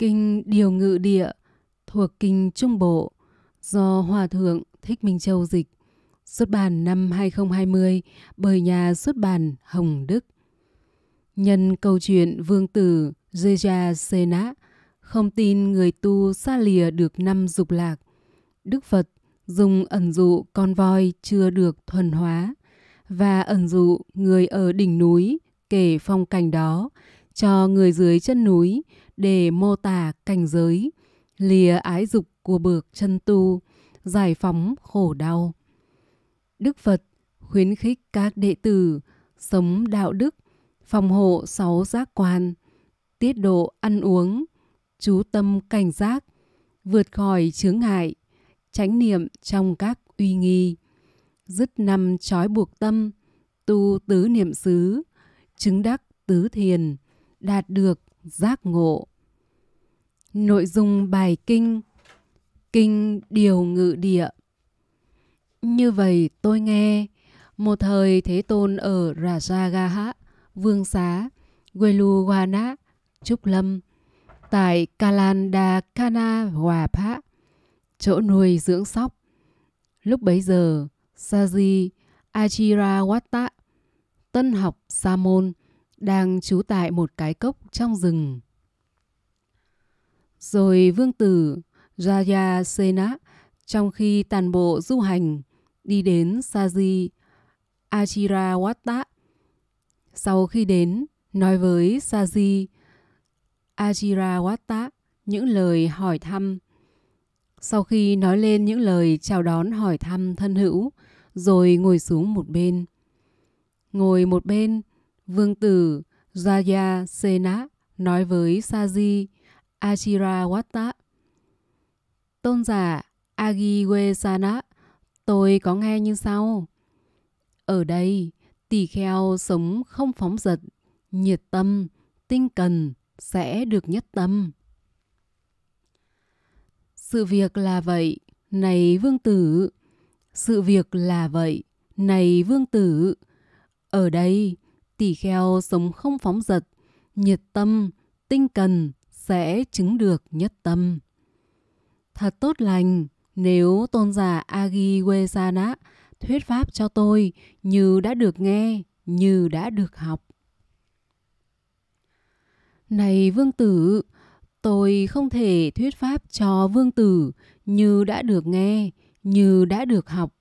Kinh Điều Ngự Địa thuộc Kinh Trung Bộ do Hòa Thượng Thích Minh Châu dịch, xuất bản năm 2020 bởi nhà xuất bản Hồng Đức. Nhân câu chuyện Vương Tử Jeja Sena không tin người tu xa lìa được năm dục lạc, Đức Phật dùng ẩn dụ con voi chưa được thuần hóa và ẩn dụ người ở đỉnh núi kể phong cảnh đó cho người dưới chân núi để mô tả cảnh giới, lìa ái dục của bậc chân tu, giải phóng khổ đau. Đức Phật khuyến khích các đệ tử sống đạo đức, phòng hộ sáu giác quan, tiết độ ăn uống, chú tâm cảnh giác, vượt khỏi chướng ngại, chánh niệm trong các uy nghi, dứt năm trói buộc tâm, tu tứ niệm xứ, chứng đắc tứ thiền, đạt được giác ngộ. Nội dung bài kinh Kinh Điều Ngự Địa Như vậy tôi nghe, một thời Thế Tôn ở Rajagaha, Vương Xá, Gueluwana, Trúc Lâm, tại Kalanda Kana Hòa Phá, chỗ nuôi dưỡng sóc. Lúc bấy giờ, Saji Achirawata, tân học Sa Môn, đang trú tại một cái cốc trong rừng. Rồi vương tử Raya Sena trong khi toàn bộ du hành đi đến Saji Ajirawata. Sau khi đến, nói với Saji Ajirawata những lời hỏi thăm. Sau khi nói lên những lời chào đón hỏi thăm thân hữu, rồi ngồi xuống một bên. Ngồi một bên, vương tử Jaya Sena nói với Saji Ajirawata. Tôn giả Agiwesana, tôi có nghe như sau. Ở đây, tỳ kheo sống không phóng dật, nhiệt tâm, tinh cần sẽ được nhất tâm. Sự việc là vậy, này vương tử. Sự việc là vậy, này vương tử. Ở đây, tỳ kheo sống không phóng dật, nhiệt tâm, tinh cần sẽ chứng được nhất tâm. Thật tốt lành, nếu tôn giả Agiwesana thuyết pháp cho tôi như đã được nghe, như đã được học. Này vương tử, tôi không thể thuyết pháp cho vương tử như đã được nghe, như đã được học.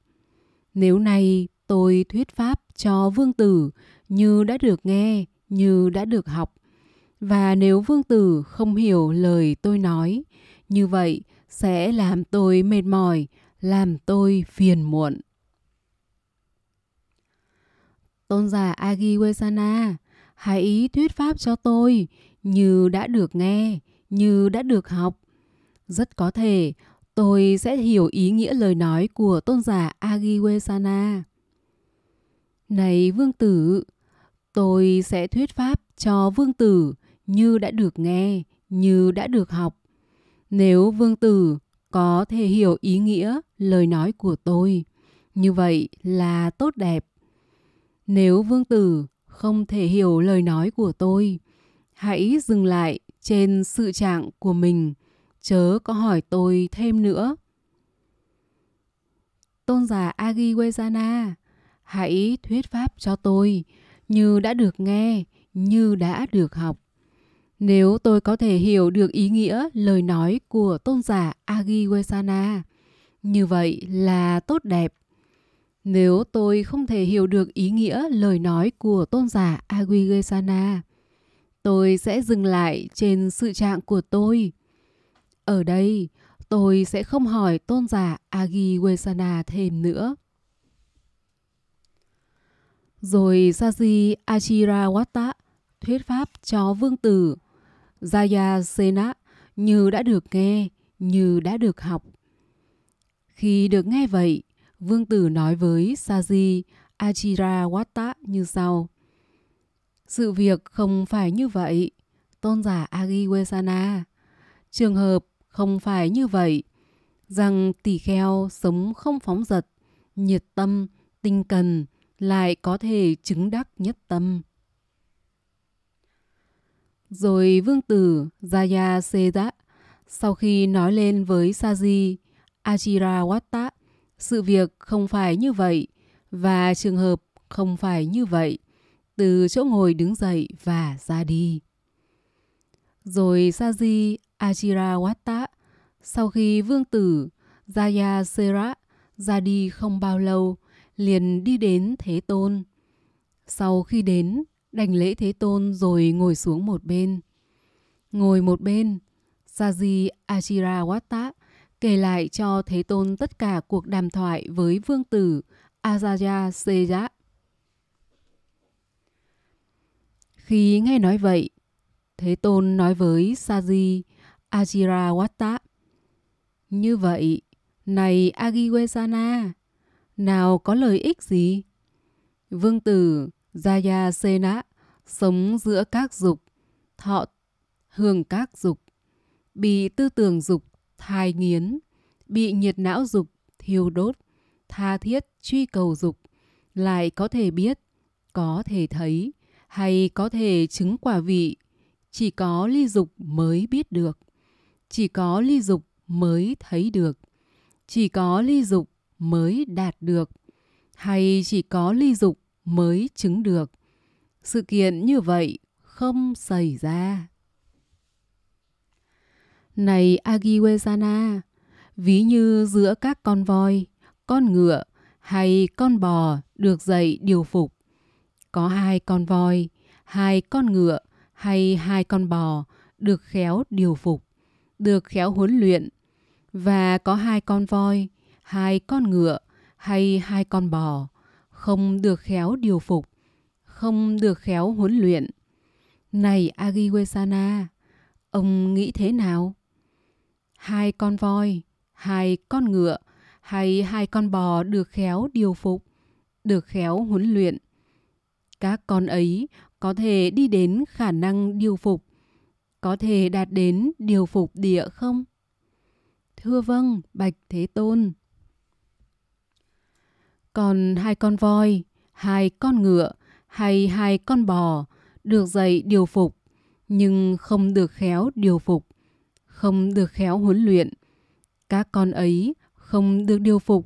Nếu này tôi thuyết pháp cho vương tử như đã được nghe, như đã được học, và nếu vương tử không hiểu lời tôi nói như vậy sẽ làm tôi mệt mỏi làm tôi phiền muộn tôn giả agi hãy thuyết pháp cho tôi như đã được nghe như đã được học rất có thể tôi sẽ hiểu ý nghĩa lời nói của tôn giả agi này vương tử tôi sẽ thuyết pháp cho vương tử như đã được nghe, như đã được học. Nếu vương tử có thể hiểu ý nghĩa lời nói của tôi, như vậy là tốt đẹp. Nếu vương tử không thể hiểu lời nói của tôi, hãy dừng lại trên sự trạng của mình, chớ có hỏi tôi thêm nữa. Tôn giả Agi hãy thuyết pháp cho tôi, như đã được nghe, như đã được học. Nếu tôi có thể hiểu được ý nghĩa lời nói của tôn giả Agiwesana, như vậy là tốt đẹp. Nếu tôi không thể hiểu được ý nghĩa lời nói của tôn giả Agiwesana, tôi sẽ dừng lại trên sự trạng của tôi. Ở đây, tôi sẽ không hỏi tôn giả Agiwesana thêm nữa. Rồi Saji Achirawata thuyết pháp cho vương tử Jaya Sena như đã được nghe, như đã được học. Khi được nghe vậy, Vương Tử nói với Saji Ajirawata như sau. Sự việc không phải như vậy, tôn giả Agiwesana. Trường hợp không phải như vậy, rằng tỷ kheo sống không phóng dật, nhiệt tâm, tinh cần lại có thể chứng đắc nhất tâm. Rồi vương tử Jaya Seda sau khi nói lên với Saji Ajirawata sự việc không phải như vậy và trường hợp không phải như vậy từ chỗ ngồi đứng dậy và ra đi. Rồi Saji Ajirawata sau khi vương tử Jaya Sera ra đi không bao lâu liền đi đến Thế Tôn. Sau khi đến, đành lễ Thế Tôn rồi ngồi xuống một bên. Ngồi một bên, Saji Ajirawata kể lại cho Thế Tôn tất cả cuộc đàm thoại với vương tử Ajaya Seja. Khi nghe nói vậy, Thế Tôn nói với Saji Ajirawata Như vậy, này Agiwesana, nào có lợi ích gì? Vương tử Jaya Sena sống giữa các dục, thọ hưởng các dục, bị tư tưởng dục thai nghiến, bị nhiệt não dục thiêu đốt, tha thiết truy cầu dục, lại có thể biết, có thể thấy hay có thể chứng quả vị, chỉ có ly dục mới biết được, chỉ có ly dục mới thấy được, chỉ có ly dục mới đạt được, hay chỉ có ly dục mới chứng được sự kiện như vậy không xảy ra. Này Agiwezana, ví như giữa các con voi, con ngựa hay con bò được dạy điều phục. Có hai con voi, hai con ngựa hay hai con bò được khéo điều phục, được khéo huấn luyện. Và có hai con voi, hai con ngựa hay hai con bò không được khéo điều phục, không được khéo huấn luyện. Này Agiwesana, ông nghĩ thế nào? Hai con voi, hai con ngựa hay hai con bò được khéo điều phục, được khéo huấn luyện. Các con ấy có thể đi đến khả năng điều phục, có thể đạt đến điều phục địa không? Thưa vâng, Bạch Thế Tôn còn hai con voi, hai con ngựa hay hai con bò được dạy điều phục nhưng không được khéo điều phục, không được khéo huấn luyện. Các con ấy không được điều phục,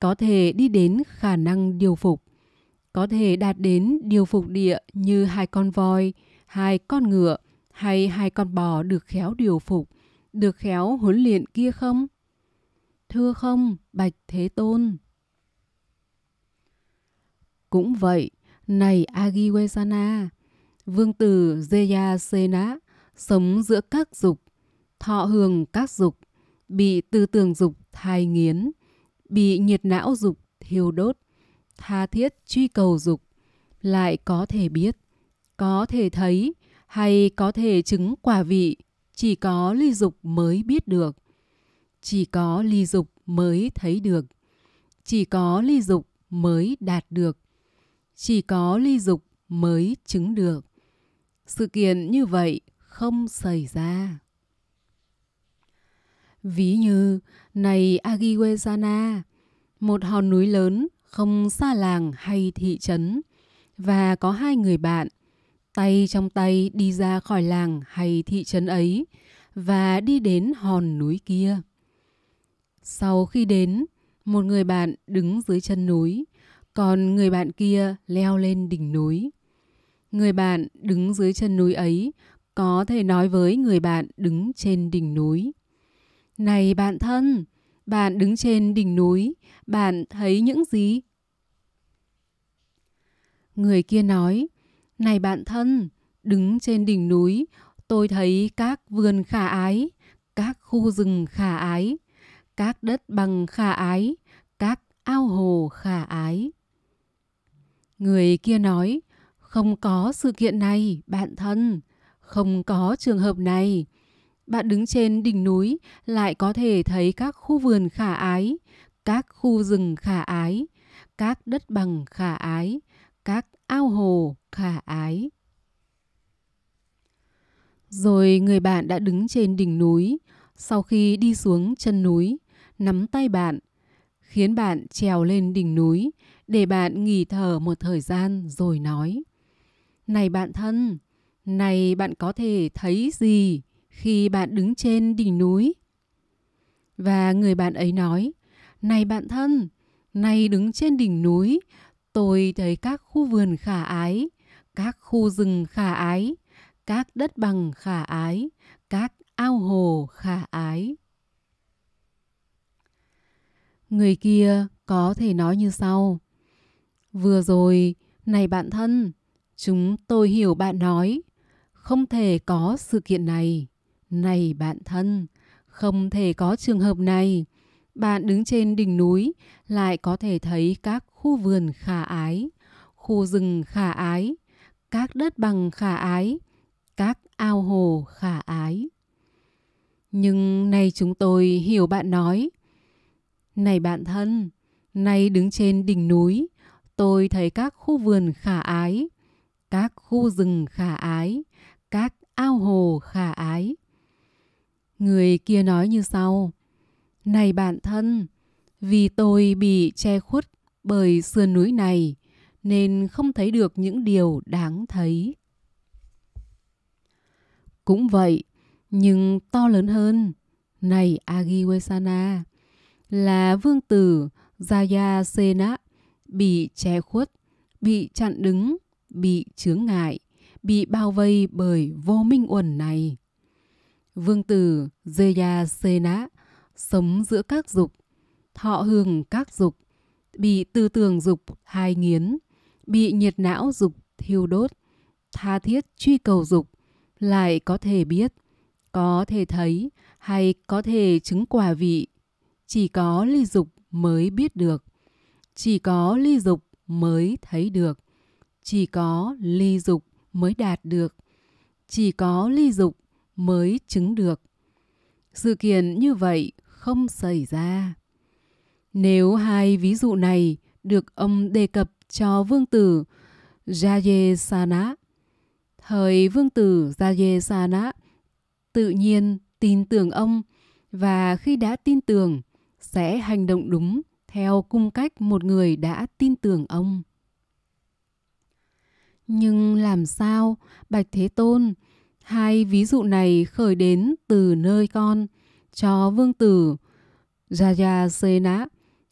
có thể đi đến khả năng điều phục, có thể đạt đến điều phục địa như hai con voi, hai con ngựa hay hai con bò được khéo điều phục, được khéo huấn luyện kia không? Thưa không, Bạch Thế Tôn. Cũng vậy, này Agiwesana, vương tử Jayasena sống giữa các dục, thọ hưởng các dục, bị tư tưởng dục thai nghiến, bị nhiệt não dục thiêu đốt, tha thiết truy cầu dục, lại có thể biết, có thể thấy hay có thể chứng quả vị, chỉ có ly dục mới biết được. Chỉ có ly dục mới thấy được. Chỉ có ly dục mới đạt được chỉ có ly dục mới chứng được. Sự kiện như vậy không xảy ra. Ví như, này Agiwezana, một hòn núi lớn không xa làng hay thị trấn, và có hai người bạn, tay trong tay đi ra khỏi làng hay thị trấn ấy và đi đến hòn núi kia. Sau khi đến, một người bạn đứng dưới chân núi, còn người bạn kia leo lên đỉnh núi. Người bạn đứng dưới chân núi ấy có thể nói với người bạn đứng trên đỉnh núi. Này bạn thân, bạn đứng trên đỉnh núi, bạn thấy những gì? Người kia nói, này bạn thân, đứng trên đỉnh núi, tôi thấy các vườn khả ái, các khu rừng khả ái, các đất bằng khả ái, các ao hồ khả ái. Người kia nói, không có sự kiện này, bạn thân, không có trường hợp này. Bạn đứng trên đỉnh núi lại có thể thấy các khu vườn khả ái, các khu rừng khả ái, các đất bằng khả ái, các ao hồ khả ái. Rồi người bạn đã đứng trên đỉnh núi, sau khi đi xuống chân núi, nắm tay bạn, khiến bạn trèo lên đỉnh núi, để bạn nghỉ thở một thời gian rồi nói này bạn thân này bạn có thể thấy gì khi bạn đứng trên đỉnh núi và người bạn ấy nói này bạn thân này đứng trên đỉnh núi tôi thấy các khu vườn khả ái các khu rừng khả ái các đất bằng khả ái các ao hồ khả ái người kia có thể nói như sau Vừa rồi, này bạn thân, chúng tôi hiểu bạn nói. Không thể có sự kiện này. Này bạn thân, không thể có trường hợp này. Bạn đứng trên đỉnh núi lại có thể thấy các khu vườn khả ái, khu rừng khả ái, các đất bằng khả ái, các ao hồ khả ái. Nhưng nay chúng tôi hiểu bạn nói. Này bạn thân, nay đứng trên đỉnh núi, tôi thấy các khu vườn khả ái, các khu rừng khả ái, các ao hồ khả ái. Người kia nói như sau, Này bạn thân, vì tôi bị che khuất bởi sườn núi này, nên không thấy được những điều đáng thấy. Cũng vậy, nhưng to lớn hơn, này Agiwesana, là vương tử Jaya bị che khuất, bị chặn đứng, bị chướng ngại, bị bao vây bởi vô minh uẩn này. Vương tử Jaya Sena sống giữa các dục, thọ hưởng các dục, bị tư tưởng dục hai nghiến, bị nhiệt não dục thiêu đốt, tha thiết truy cầu dục, lại có thể biết, có thể thấy hay có thể chứng quả vị. Chỉ có ly dục mới biết được chỉ có ly dục mới thấy được chỉ có ly dục mới đạt được chỉ có ly dục mới chứng được sự kiện như vậy không xảy ra nếu hai ví dụ này được ông đề cập cho vương tử Jaye thời vương tử Jaye tự nhiên tin tưởng ông và khi đã tin tưởng sẽ hành động đúng theo cung cách một người đã tin tưởng ông nhưng làm sao bạch thế tôn hai ví dụ này khởi đến từ nơi con cho vương tử raja Sena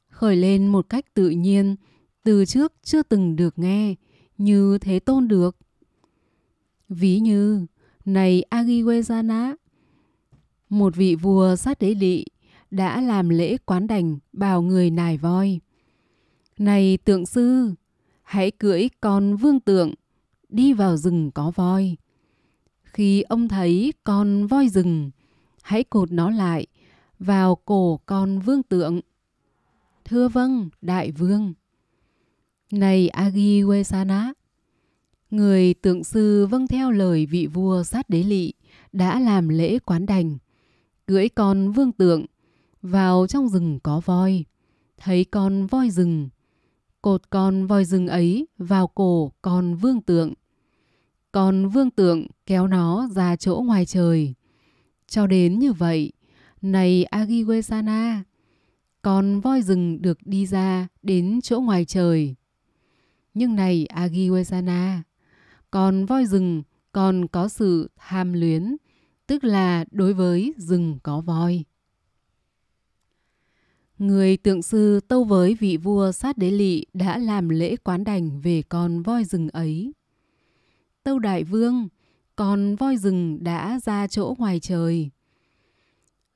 khởi lên một cách tự nhiên từ trước chưa từng được nghe như thế tôn được ví như này Agiwejana một vị vua sát đế lị đã làm lễ quán đành bào người nài voi. Này tượng sư, hãy cưỡi con vương tượng, đi vào rừng có voi. Khi ông thấy con voi rừng, hãy cột nó lại vào cổ con vương tượng. Thưa vâng, đại vương. Này Agi người tượng sư vâng theo lời vị vua sát đế lị đã làm lễ quán đành, cưỡi con vương tượng vào trong rừng có voi thấy con voi rừng cột con voi rừng ấy vào cổ con vương tượng con vương tượng kéo nó ra chỗ ngoài trời cho đến như vậy này agiwesana con voi rừng được đi ra đến chỗ ngoài trời nhưng này agiwesana con voi rừng còn có sự tham luyến tức là đối với rừng có voi Người tượng sư tâu với vị vua sát đế lị đã làm lễ quán đành về con voi rừng ấy. Tâu đại vương, con voi rừng đã ra chỗ ngoài trời.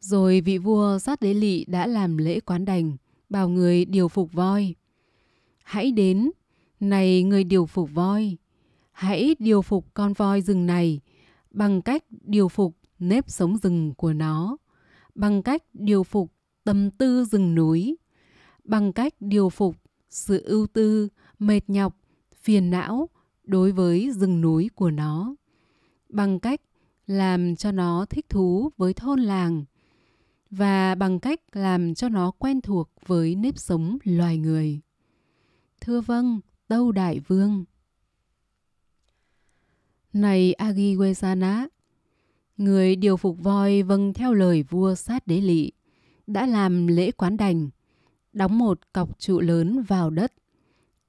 Rồi vị vua sát đế lị đã làm lễ quán đành, bảo người điều phục voi. Hãy đến, này người điều phục voi, hãy điều phục con voi rừng này bằng cách điều phục nếp sống rừng của nó, bằng cách điều phục tâm tư rừng núi bằng cách điều phục sự ưu tư, mệt nhọc, phiền não đối với rừng núi của nó bằng cách làm cho nó thích thú với thôn làng và bằng cách làm cho nó quen thuộc với nếp sống loài người. Thưa vâng, Tâu Đại Vương. Này Agiwesana, người điều phục voi vâng theo lời vua sát đế lị đã làm lễ quán đành, đóng một cọc trụ lớn vào đất,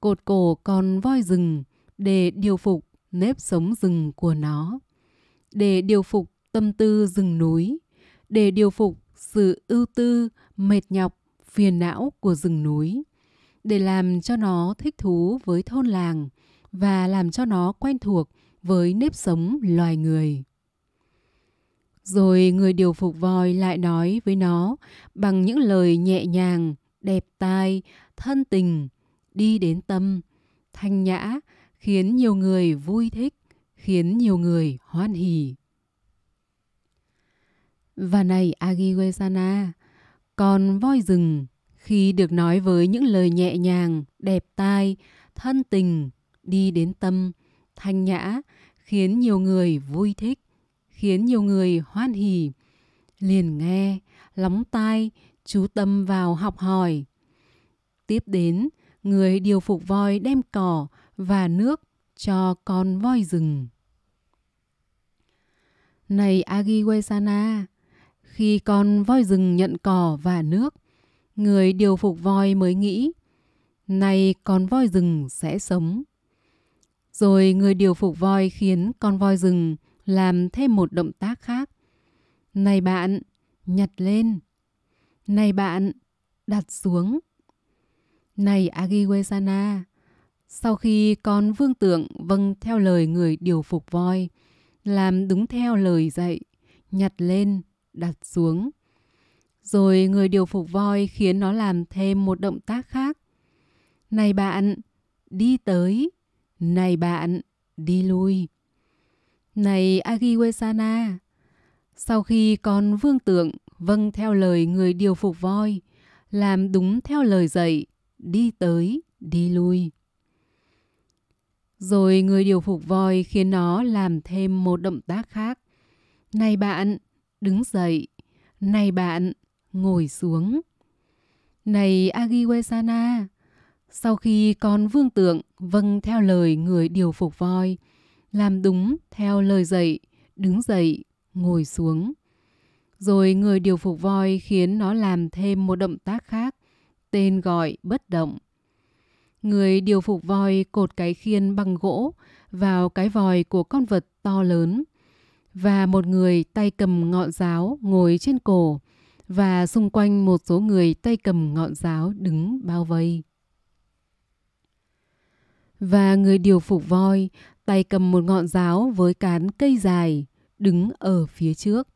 cột cổ con voi rừng để điều phục nếp sống rừng của nó, để điều phục tâm tư rừng núi, để điều phục sự ưu tư, mệt nhọc, phiền não của rừng núi, để làm cho nó thích thú với thôn làng và làm cho nó quen thuộc với nếp sống loài người. Rồi người điều phục voi lại nói với nó bằng những lời nhẹ nhàng, đẹp tai, thân tình, đi đến tâm, thanh nhã, khiến nhiều người vui thích, khiến nhiều người hoan hỉ. Và này Agiwesana, còn voi rừng khi được nói với những lời nhẹ nhàng, đẹp tai, thân tình, đi đến tâm, thanh nhã, khiến nhiều người vui thích, khiến nhiều người hoan hỉ liền nghe lóng tai chú tâm vào học hỏi tiếp đến người điều phục voi đem cỏ và nước cho con voi rừng này agiwesana khi con voi rừng nhận cỏ và nước người điều phục voi mới nghĩ nay con voi rừng sẽ sống rồi người điều phục voi khiến con voi rừng làm thêm một động tác khác. Này bạn, nhặt lên. Này bạn, đặt xuống. Này Agiwesana, sau khi con vương tượng vâng theo lời người điều phục voi, làm đúng theo lời dạy, nhặt lên, đặt xuống. Rồi người điều phục voi khiến nó làm thêm một động tác khác. Này bạn, đi tới. Này bạn, đi lui. Này Agiwesana, sau khi con vương tượng vâng theo lời người điều phục voi, làm đúng theo lời dạy, đi tới, đi lui. Rồi người điều phục voi khiến nó làm thêm một động tác khác. Này bạn, đứng dậy. Này bạn, ngồi xuống. Này Agiwesana, sau khi con vương tượng vâng theo lời người điều phục voi, làm đúng theo lời dạy, đứng dậy, ngồi xuống. Rồi người điều phục voi khiến nó làm thêm một động tác khác, tên gọi bất động. Người điều phục voi cột cái khiên bằng gỗ vào cái vòi của con vật to lớn và một người tay cầm ngọn giáo ngồi trên cổ và xung quanh một số người tay cầm ngọn giáo đứng bao vây. Và người điều phục voi tay cầm một ngọn giáo với cán cây dài, đứng ở phía trước.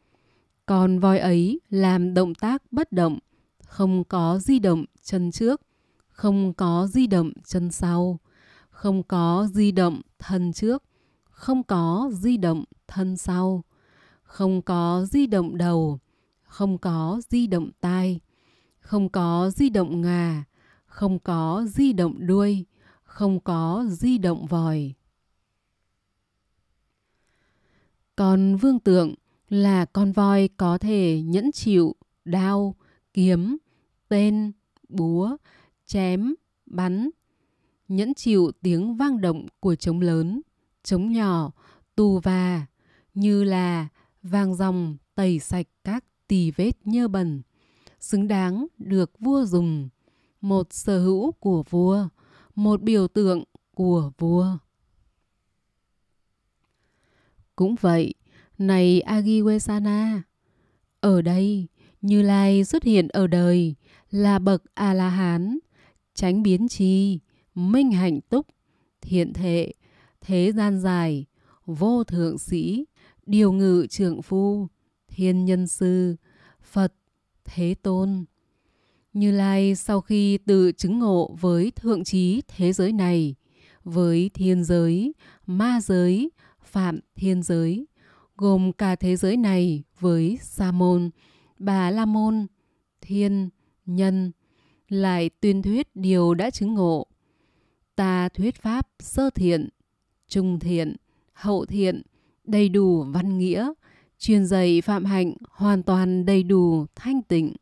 Còn voi ấy làm động tác bất động, không có di động chân trước, không có di động chân sau, không có di động thân trước, không có di động thân sau, không có di động đầu, không có di động tai, không có di động ngà, không có di động đuôi, không có di động vòi. Còn vương tượng là con voi có thể nhẫn chịu đao, kiếm, tên, búa, chém, bắn. Nhẫn chịu tiếng vang động của trống lớn, trống nhỏ, tù và, như là vang dòng tẩy sạch các tì vết nhơ bẩn, xứng đáng được vua dùng, một sở hữu của vua, một biểu tượng của vua cũng vậy. Này Agiwesana, ở đây, Như Lai xuất hiện ở đời là bậc A-la-hán, tránh biến chi, minh hạnh túc, thiện thệ, thế gian dài, vô thượng sĩ, điều ngự trưởng phu, thiên nhân sư, Phật, Thế Tôn. Như Lai sau khi tự chứng ngộ với thượng trí thế giới này, với thiên giới, ma giới, phạm thiên giới, gồm cả thế giới này với Sa môn, Bà La môn, Thiên, Nhân, lại tuyên thuyết điều đã chứng ngộ. Ta thuyết pháp sơ thiện, trung thiện, hậu thiện, đầy đủ văn nghĩa, truyền dạy phạm hạnh hoàn toàn đầy đủ thanh tịnh.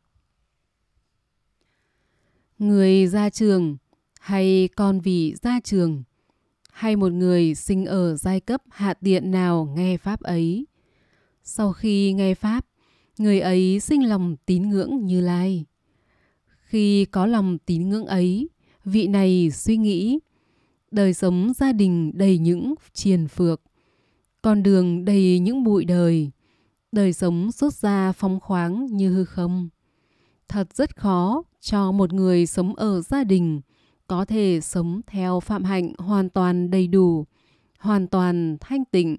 Người ra trường hay con vị ra trường – hay một người sinh ở giai cấp hạ tiện nào nghe pháp ấy. Sau khi nghe pháp, người ấy sinh lòng tín ngưỡng Như Lai. Khi có lòng tín ngưỡng ấy, vị này suy nghĩ đời sống gia đình đầy những triền phược, con đường đầy những bụi đời, đời sống xuất ra phóng khoáng như hư không. Thật rất khó cho một người sống ở gia đình có thể sống theo phạm hạnh hoàn toàn đầy đủ, hoàn toàn thanh tịnh,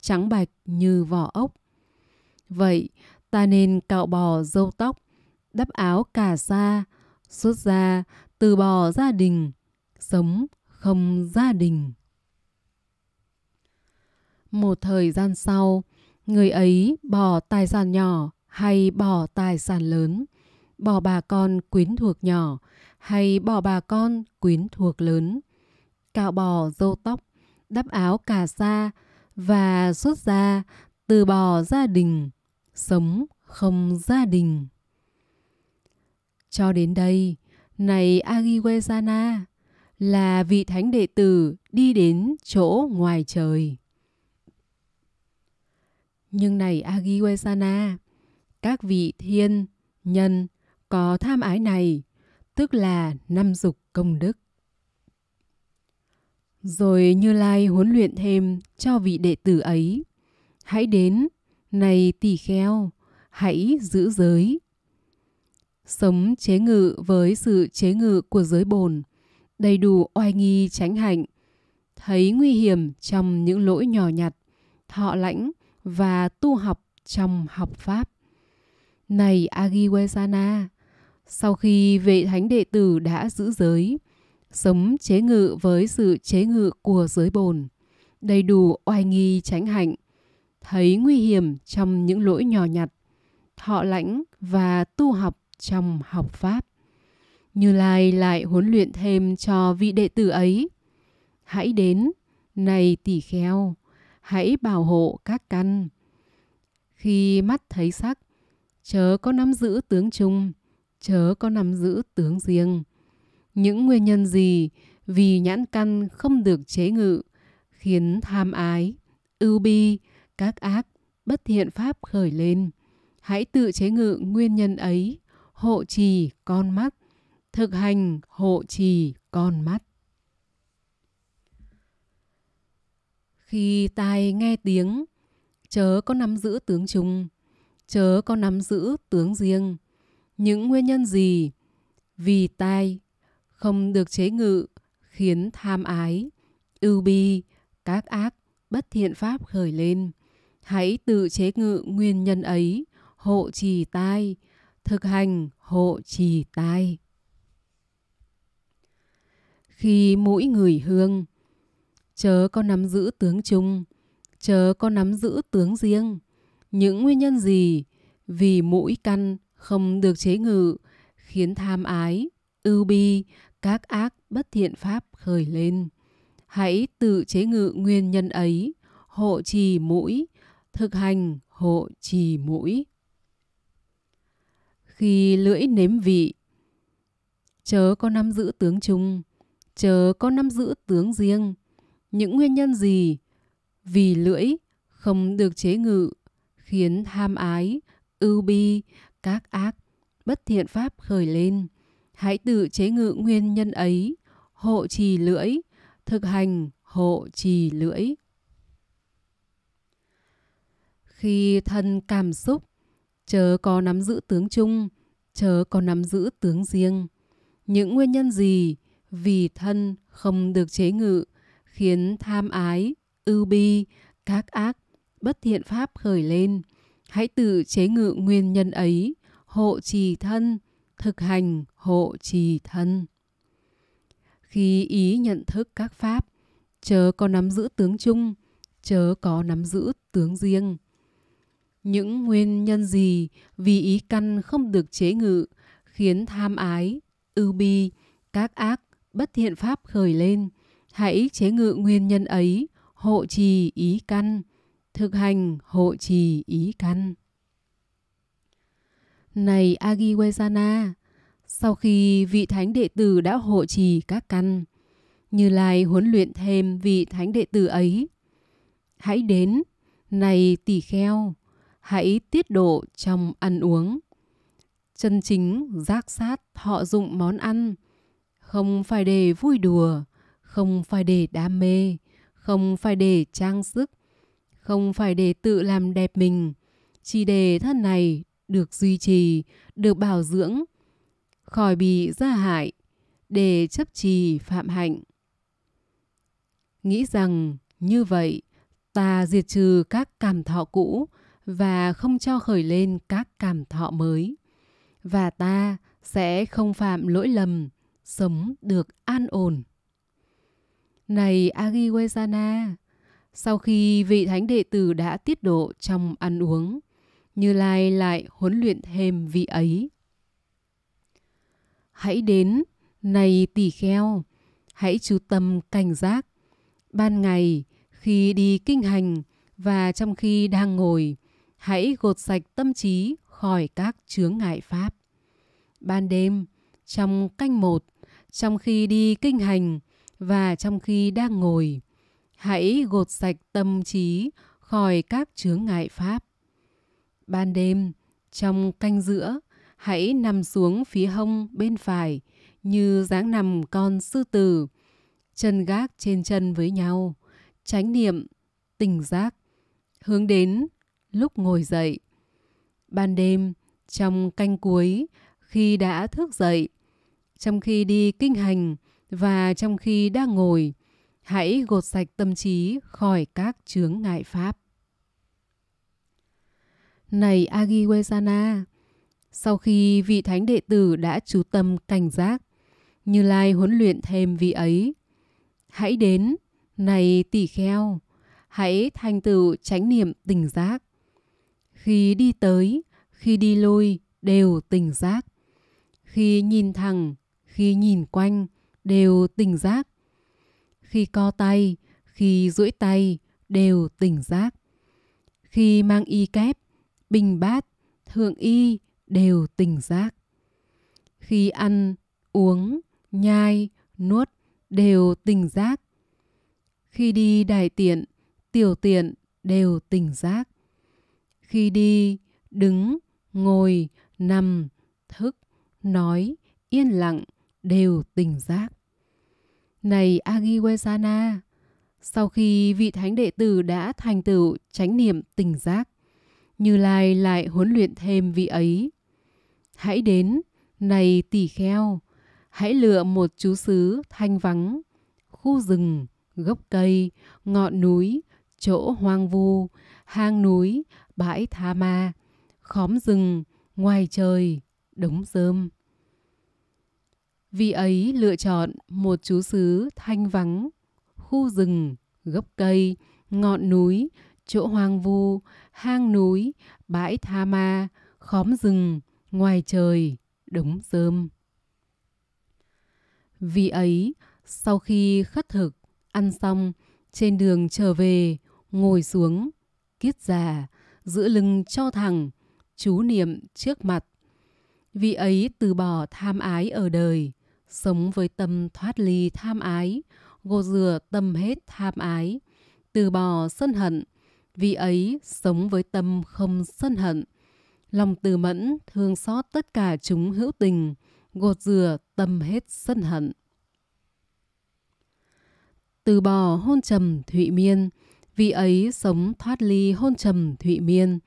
trắng bạch như vỏ ốc. Vậy, ta nên cạo bỏ râu tóc, đắp áo cà sa, xuất gia, từ bỏ gia đình, sống không gia đình. Một thời gian sau, người ấy bỏ tài sản nhỏ hay bỏ tài sản lớn, bỏ bà con quyến thuộc nhỏ, hay bỏ bà con quyến thuộc lớn. Cạo bò râu tóc, đắp áo cà sa và xuất gia từ bò gia đình, sống không gia đình. Cho đến đây, này Agiwesana là vị thánh đệ tử đi đến chỗ ngoài trời. Nhưng này Agiwesana, các vị thiên, nhân có tham ái này tức là năm dục công đức. Rồi Như Lai huấn luyện thêm cho vị đệ tử ấy. Hãy đến, này tỷ kheo, hãy giữ giới. Sống chế ngự với sự chế ngự của giới bồn, đầy đủ oai nghi tránh hạnh, thấy nguy hiểm trong những lỗi nhỏ nhặt, thọ lãnh và tu học trong học pháp. Này Agiwesana, sau khi vị thánh đệ tử đã giữ giới, sống chế ngự với sự chế ngự của giới bồn, đầy đủ oai nghi tránh hạnh, thấy nguy hiểm trong những lỗi nhỏ nhặt, họ lãnh và tu học trong học pháp. Như Lai lại huấn luyện thêm cho vị đệ tử ấy. Hãy đến, này tỷ kheo, hãy bảo hộ các căn. Khi mắt thấy sắc, chớ có nắm giữ tướng chung, chớ có nắm giữ tướng riêng. Những nguyên nhân gì vì nhãn căn không được chế ngự khiến tham ái, ưu bi, các ác, bất thiện pháp khởi lên. Hãy tự chế ngự nguyên nhân ấy, hộ trì con mắt, thực hành hộ trì con mắt. Khi tai nghe tiếng, chớ có nắm giữ tướng chung, chớ có nắm giữ tướng riêng những nguyên nhân gì vì tai không được chế ngự khiến tham ái ưu bi các ác bất thiện pháp khởi lên hãy tự chế ngự nguyên nhân ấy hộ trì tai thực hành hộ trì tai khi mũi người hương chớ có nắm giữ tướng chung chớ có nắm giữ tướng riêng những nguyên nhân gì vì mũi căn không được chế ngự, khiến tham ái, ưu bi, các ác bất thiện pháp khởi lên. Hãy tự chế ngự nguyên nhân ấy, hộ trì mũi, thực hành hộ trì mũi. Khi lưỡi nếm vị, chớ có năm giữ tướng chung, chớ có năm giữ tướng riêng. Những nguyên nhân gì? Vì lưỡi không được chế ngự, khiến tham ái, ưu bi, các ác, bất thiện pháp khởi lên. Hãy tự chế ngự nguyên nhân ấy, hộ trì lưỡi, thực hành hộ trì lưỡi. Khi thân cảm xúc, chớ có nắm giữ tướng chung, chớ có nắm giữ tướng riêng. Những nguyên nhân gì vì thân không được chế ngự khiến tham ái, ưu bi, các ác, bất thiện pháp khởi lên. Hãy tự chế ngự nguyên nhân ấy, hộ trì thân, thực hành hộ trì thân. Khi ý nhận thức các pháp, chớ có nắm giữ tướng chung, chớ có nắm giữ tướng riêng. Những nguyên nhân gì vì ý căn không được chế ngự, khiến tham ái, ưu bi, các ác, bất thiện pháp khởi lên, hãy chế ngự nguyên nhân ấy, hộ trì ý căn, thực hành hộ trì ý căn. Này Agiwesana, sau khi vị thánh đệ tử đã hộ trì các căn, Như Lai huấn luyện thêm vị thánh đệ tử ấy. Hãy đến, này tỷ kheo, hãy tiết độ trong ăn uống. Chân chính giác sát thọ dụng món ăn, không phải để vui đùa, không phải để đam mê, không phải để trang sức, không phải để tự làm đẹp mình, chỉ để thân này được duy trì, được bảo dưỡng, khỏi bị gia hại, để chấp trì phạm hạnh. Nghĩ rằng như vậy, ta diệt trừ các cảm thọ cũ và không cho khởi lên các cảm thọ mới. Và ta sẽ không phạm lỗi lầm, sống được an ổn. Này Agiwesana, sau khi vị thánh đệ tử đã tiết độ trong ăn uống, như Lai lại huấn luyện thêm vị ấy. Hãy đến, này tỷ kheo, hãy chú tâm cảnh giác. Ban ngày, khi đi kinh hành và trong khi đang ngồi, hãy gột sạch tâm trí khỏi các chướng ngại pháp. Ban đêm, trong canh một, trong khi đi kinh hành và trong khi đang ngồi, hãy gột sạch tâm trí khỏi các chướng ngại pháp. Ban đêm, trong canh giữa, hãy nằm xuống phía hông bên phải như dáng nằm con sư tử, chân gác trên chân với nhau, tránh niệm, tỉnh giác, hướng đến lúc ngồi dậy. Ban đêm, trong canh cuối, khi đã thức dậy, trong khi đi kinh hành và trong khi đang ngồi, hãy gột sạch tâm trí khỏi các chướng ngại pháp. Này Agiwesana, sau khi vị thánh đệ tử đã chú tâm cảnh giác, Như Lai huấn luyện thêm vị ấy. Hãy đến, này tỷ kheo, hãy thành tựu chánh niệm tỉnh giác. Khi đi tới, khi đi lui đều tỉnh giác. Khi nhìn thẳng, khi nhìn quanh đều tỉnh giác. Khi co tay, khi duỗi tay đều tỉnh giác. Khi mang y kép, bình bát, thượng y đều tỉnh giác. Khi ăn, uống, nhai, nuốt đều tỉnh giác. Khi đi đại tiện, tiểu tiện đều tỉnh giác. Khi đi, đứng, ngồi, nằm, thức, nói, yên lặng đều tỉnh giác. Này Agiwesana, sau khi vị thánh đệ tử đã thành tựu chánh niệm tỉnh giác, như Lai lại huấn luyện thêm vị ấy. Hãy đến, này tỷ kheo, hãy lựa một chú xứ thanh vắng, khu rừng, gốc cây, ngọn núi, chỗ hoang vu, hang núi, bãi tha ma, khóm rừng, ngoài trời, đống rơm. Vì ấy lựa chọn một chú xứ thanh vắng, khu rừng, gốc cây, ngọn núi, chỗ hoang vu, hang núi, bãi tha ma, khóm rừng, ngoài trời, đống rơm. Vì ấy, sau khi khất thực, ăn xong, trên đường trở về, ngồi xuống, kiết già, giữ lưng cho thẳng, chú niệm trước mặt. Vì ấy từ bỏ tham ái ở đời, sống với tâm thoát ly tham ái, gột rửa tâm hết tham ái, từ bỏ sân hận, vì ấy, sống với tâm không sân hận. Lòng từ mẫn thương xót tất cả chúng hữu tình, gột rửa tâm hết sân hận. Từ bỏ hôn trầm thụy miên, vì ấy sống thoát ly hôn trầm thụy miên,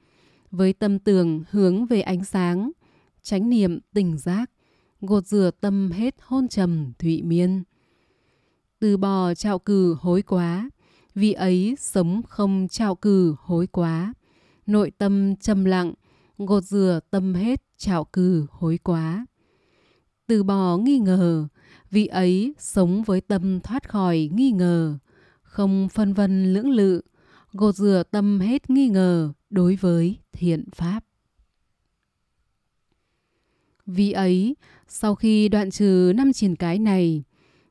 với tâm tường hướng về ánh sáng, tránh niệm tỉnh giác, gột rửa tâm hết hôn trầm thụy miên. Từ bỏ trạo cử hối quá, vì ấy sống không trạo cừ hối quá nội tâm trầm lặng gột rửa tâm hết trạo cừ hối quá từ bỏ nghi ngờ vì ấy sống với tâm thoát khỏi nghi ngờ không phân vân lưỡng lự gột rửa tâm hết nghi ngờ đối với thiện pháp vì ấy sau khi đoạn trừ năm triền cái này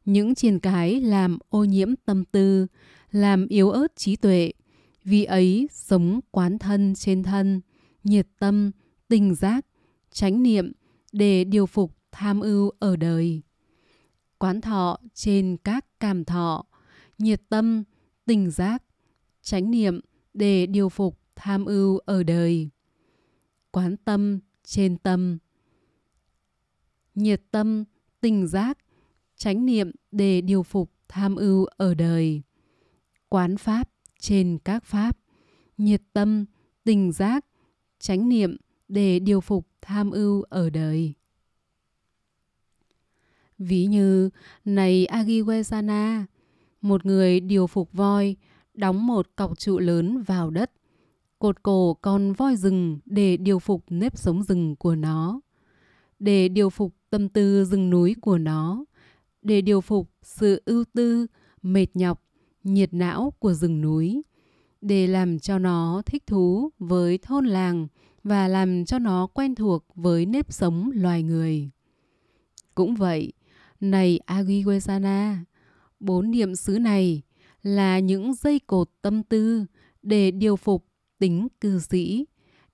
những triền cái làm ô nhiễm tâm tư làm yếu ớt trí tuệ vì ấy sống quán thân trên thân nhiệt tâm tình giác chánh niệm để điều phục tham ưu ở đời quán thọ trên các cảm thọ nhiệt tâm tình giác chánh niệm để điều phục tham ưu ở đời quán tâm trên tâm nhiệt tâm tình giác chánh niệm để điều phục tham ưu ở đời quán pháp trên các pháp, nhiệt tâm, tình giác, chánh niệm để điều phục tham ưu ở đời. Ví như, này Agiwesana, một người điều phục voi, đóng một cọc trụ lớn vào đất, cột cổ con voi rừng để điều phục nếp sống rừng của nó, để điều phục tâm tư rừng núi của nó, để điều phục sự ưu tư, mệt nhọc nhiệt não của rừng núi để làm cho nó thích thú với thôn làng và làm cho nó quen thuộc với nếp sống loài người. Cũng vậy, này Agiguesana, bốn niệm xứ này là những dây cột tâm tư để điều phục tính cư sĩ,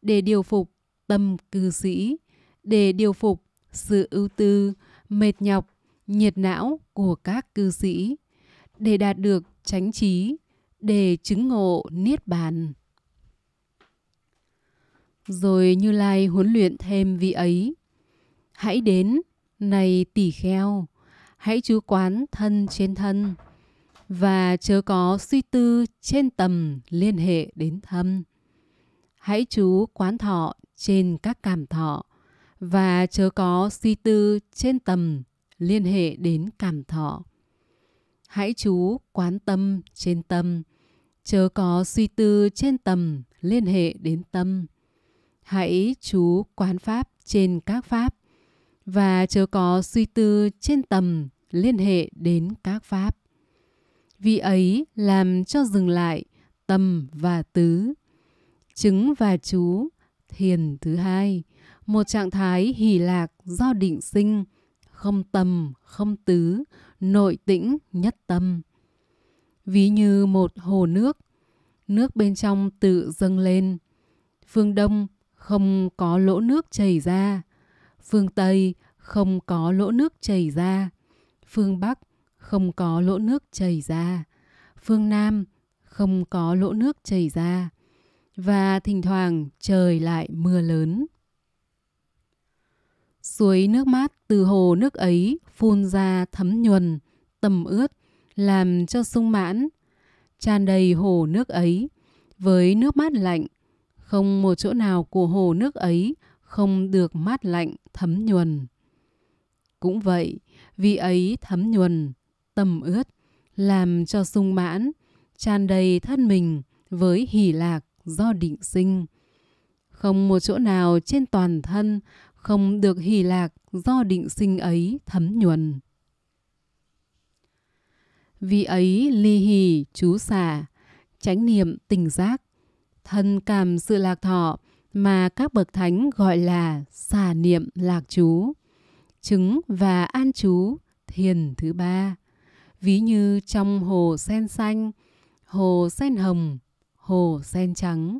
để điều phục tâm cư sĩ, để điều phục sự ưu tư, mệt nhọc, nhiệt não của các cư sĩ để đạt được chánh trí, để chứng ngộ niết bàn. Rồi Như Lai huấn luyện thêm vị ấy. Hãy đến, này tỷ kheo, hãy chú quán thân trên thân và chớ có suy tư trên tầm liên hệ đến thâm. Hãy chú quán thọ trên các cảm thọ và chớ có suy tư trên tầm liên hệ đến cảm thọ hãy chú quán tâm trên tâm chớ có suy tư trên tầm liên hệ đến tâm hãy chú quán pháp trên các pháp và chớ có suy tư trên tầm liên hệ đến các pháp vì ấy làm cho dừng lại tâm và tứ chứng và chú thiền thứ hai một trạng thái hỷ lạc do định sinh không tầm không tứ nội tĩnh nhất tâm. Ví như một hồ nước, nước bên trong tự dâng lên. Phương Đông không có lỗ nước chảy ra, phương Tây không có lỗ nước chảy ra, phương Bắc không có lỗ nước chảy ra, phương Nam không có lỗ nước chảy ra. Và thỉnh thoảng trời lại mưa lớn. Suối nước mát từ hồ nước ấy phun ra thấm nhuần, tầm ướt, làm cho sung mãn, tràn đầy hồ nước ấy với nước mát lạnh. Không một chỗ nào của hồ nước ấy không được mát lạnh thấm nhuần. Cũng vậy, vì ấy thấm nhuần, tầm ướt, làm cho sung mãn, tràn đầy thân mình với hỷ lạc do định sinh. Không một chỗ nào trên toàn thân không được hỷ lạc do định sinh ấy thấm nhuần. Vì ấy ly hỷ chú xả, chánh niệm tỉnh giác, thân cảm sự lạc thọ mà các bậc thánh gọi là xả niệm lạc chú, chứng và an chú thiền thứ ba. Ví như trong hồ sen xanh, hồ sen hồng, hồ sen trắng,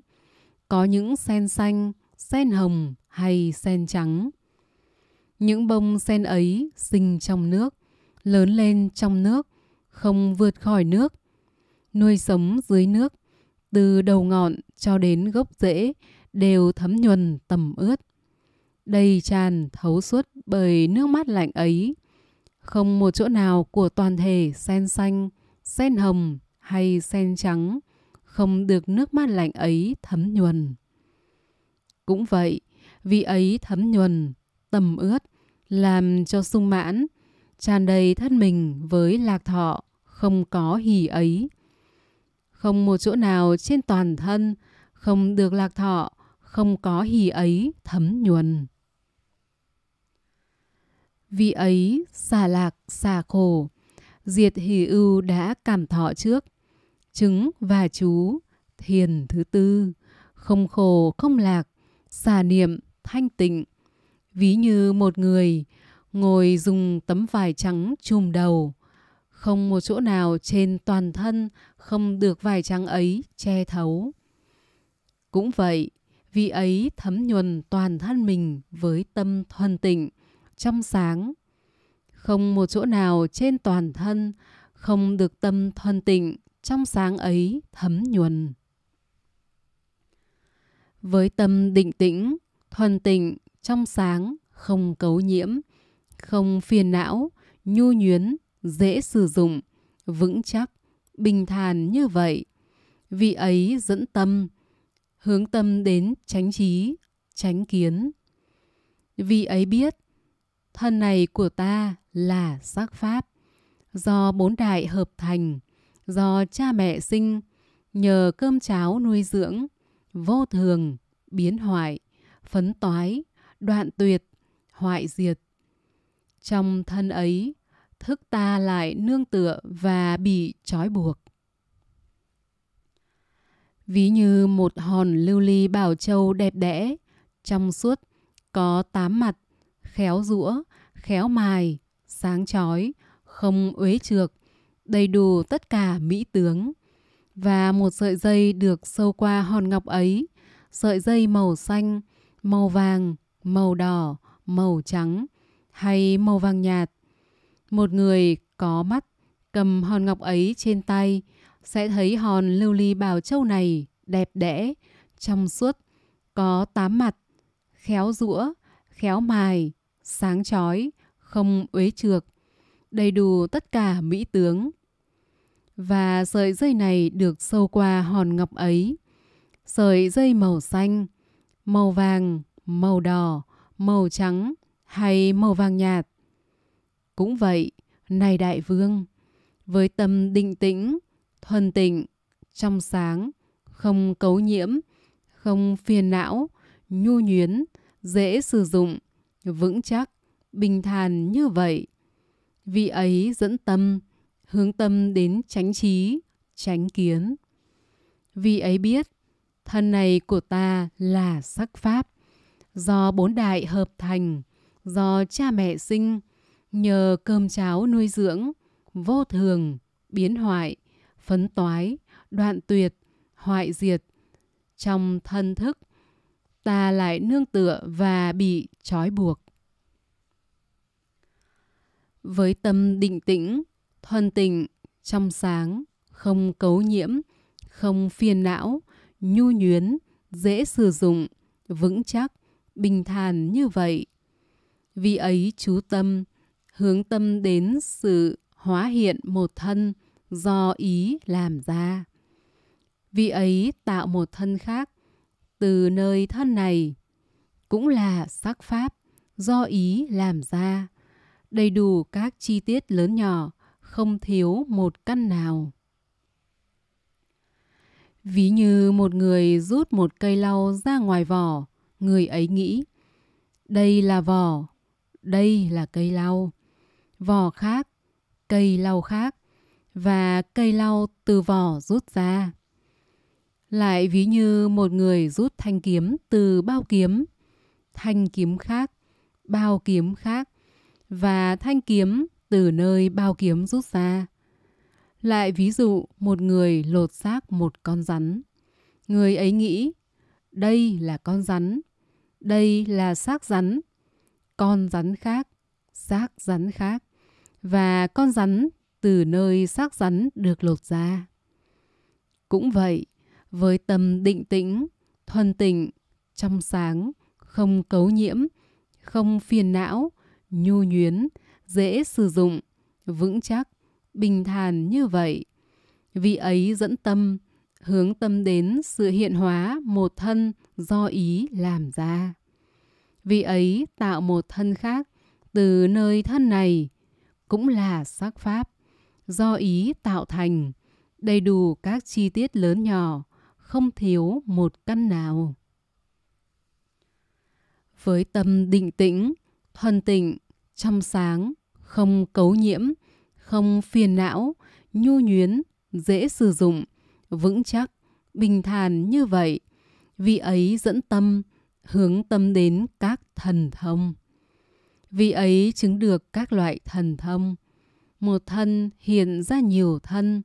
có những sen xanh, sen hồng, hay sen trắng. Những bông sen ấy sinh trong nước, lớn lên trong nước, không vượt khỏi nước, nuôi sống dưới nước, từ đầu ngọn cho đến gốc rễ đều thấm nhuần tầm ướt. Đầy tràn thấu suốt bởi nước mát lạnh ấy, không một chỗ nào của toàn thể sen xanh, sen hồng hay sen trắng không được nước mát lạnh ấy thấm nhuần. Cũng vậy, vị ấy thấm nhuần, tầm ướt, làm cho sung mãn, tràn đầy thân mình với lạc thọ, không có hỉ ấy. Không một chỗ nào trên toàn thân không được lạc thọ, không có hỉ ấy thấm nhuần. Vị ấy xả lạc xả khổ, diệt hỉ ưu đã cảm thọ trước, chứng và chú, thiền thứ tư, không khổ không lạc, xả niệm, thanh tịnh ví như một người ngồi dùng tấm vải trắng chùm đầu không một chỗ nào trên toàn thân không được vải trắng ấy che thấu cũng vậy vì ấy thấm nhuần toàn thân mình với tâm thuần tịnh trong sáng không một chỗ nào trên toàn thân không được tâm thuần tịnh trong sáng ấy thấm nhuần với tâm định tĩnh thuần tịnh, trong sáng, không cấu nhiễm, không phiền não, nhu nhuyến, dễ sử dụng, vững chắc, bình thản như vậy. Vị ấy dẫn tâm, hướng tâm đến tránh trí, tránh kiến. Vị ấy biết, thân này của ta là sắc pháp, do bốn đại hợp thành, do cha mẹ sinh, nhờ cơm cháo nuôi dưỡng, vô thường, biến hoại phấn toái, đoạn tuyệt, hoại diệt. Trong thân ấy, thức ta lại nương tựa và bị trói buộc. Ví như một hòn lưu ly bảo châu đẹp đẽ, trong suốt, có tám mặt, khéo rũa, khéo mài, sáng chói, không uế trược, đầy đủ tất cả mỹ tướng. Và một sợi dây được sâu qua hòn ngọc ấy, sợi dây màu xanh, màu vàng, màu đỏ, màu trắng hay màu vàng nhạt. Một người có mắt cầm hòn ngọc ấy trên tay sẽ thấy hòn lưu ly bảo châu này đẹp đẽ, trong suốt, có tám mặt, khéo rũa, khéo mài, sáng chói, không uế trược, đầy đủ tất cả mỹ tướng. Và sợi dây này được sâu qua hòn ngọc ấy. Sợi dây màu xanh, màu vàng, màu đỏ, màu trắng hay màu vàng nhạt. Cũng vậy, này đại vương, với tâm định tĩnh, thuần tịnh, trong sáng, không cấu nhiễm, không phiền não, nhu nhuyến, dễ sử dụng, vững chắc, bình thản như vậy. Vì ấy dẫn tâm, hướng tâm đến tránh trí, tránh kiến. Vì ấy biết Thân này của ta là sắc pháp, do bốn đại hợp thành, do cha mẹ sinh, nhờ cơm cháo nuôi dưỡng, vô thường, biến hoại, phấn toái, đoạn tuyệt, hoại diệt. Trong thân thức, ta lại nương tựa và bị trói buộc. Với tâm định tĩnh, thuần tịnh, trong sáng, không cấu nhiễm, không phiền não, nhu nhuyến, dễ sử dụng, vững chắc, bình thản như vậy. Vì ấy chú tâm, hướng tâm đến sự hóa hiện một thân do ý làm ra. Vì ấy tạo một thân khác từ nơi thân này, cũng là sắc pháp do ý làm ra, đầy đủ các chi tiết lớn nhỏ, không thiếu một căn nào. Ví như một người rút một cây lau ra ngoài vỏ, người ấy nghĩ, đây là vỏ, đây là cây lau. Vỏ khác, cây lau khác, và cây lau từ vỏ rút ra. Lại ví như một người rút thanh kiếm từ bao kiếm, thanh kiếm khác, bao kiếm khác, và thanh kiếm từ nơi bao kiếm rút ra. Lại ví dụ một người lột xác một con rắn. Người ấy nghĩ, đây là con rắn, đây là xác rắn, con rắn khác, xác rắn khác và con rắn từ nơi xác rắn được lột ra. Cũng vậy, với tâm định tĩnh, thuần tịnh, trong sáng, không cấu nhiễm, không phiền não, nhu nhuyến, dễ sử dụng, vững chắc, bình thản như vậy. Vị ấy dẫn tâm, hướng tâm đến sự hiện hóa một thân do ý làm ra. Vị ấy tạo một thân khác từ nơi thân này, cũng là sắc pháp, do ý tạo thành, đầy đủ các chi tiết lớn nhỏ, không thiếu một căn nào. Với tâm định tĩnh, thuần tịnh, trong sáng, không cấu nhiễm, không phiền não, nhu nhuyến, dễ sử dụng, vững chắc, bình thản như vậy. Vì ấy dẫn tâm, hướng tâm đến các thần thông. Vì ấy chứng được các loại thần thông. Một thân hiện ra nhiều thân,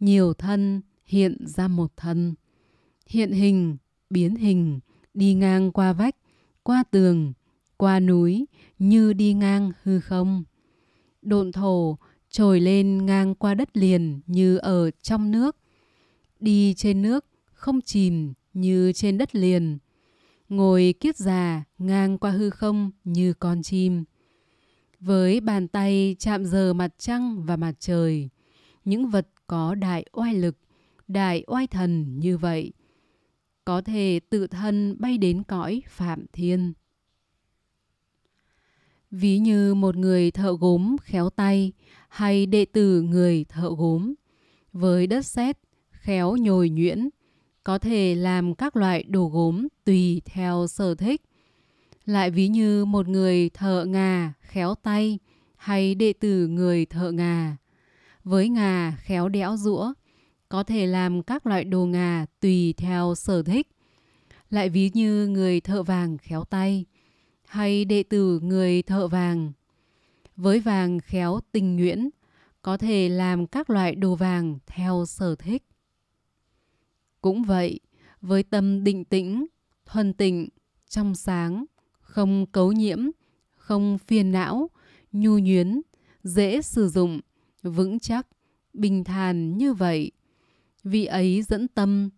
nhiều thân hiện ra một thân. Hiện hình, biến hình, đi ngang qua vách, qua tường, qua núi như đi ngang hư không. Độn thổ trồi lên ngang qua đất liền như ở trong nước, đi trên nước không chìm như trên đất liền, ngồi kiết già ngang qua hư không như con chim. Với bàn tay chạm giờ mặt trăng và mặt trời, những vật có đại oai lực, đại oai thần như vậy, có thể tự thân bay đến cõi Phạm Thiên. Ví như một người thợ gốm khéo tay hay đệ tử người thợ gốm. Với đất sét, khéo nhồi nhuyễn, có thể làm các loại đồ gốm tùy theo sở thích. Lại ví như một người thợ ngà khéo tay hay đệ tử người thợ ngà. Với ngà khéo đẽo rũa, có thể làm các loại đồ ngà tùy theo sở thích. Lại ví như người thợ vàng khéo tay – hay đệ tử người thợ vàng. Với vàng khéo tình nhuyễn, có thể làm các loại đồ vàng theo sở thích. Cũng vậy, với tâm định tĩnh, thuần tịnh, trong sáng, không cấu nhiễm, không phiền não, nhu nhuyến, dễ sử dụng, vững chắc, bình thản như vậy. Vị ấy dẫn tâm,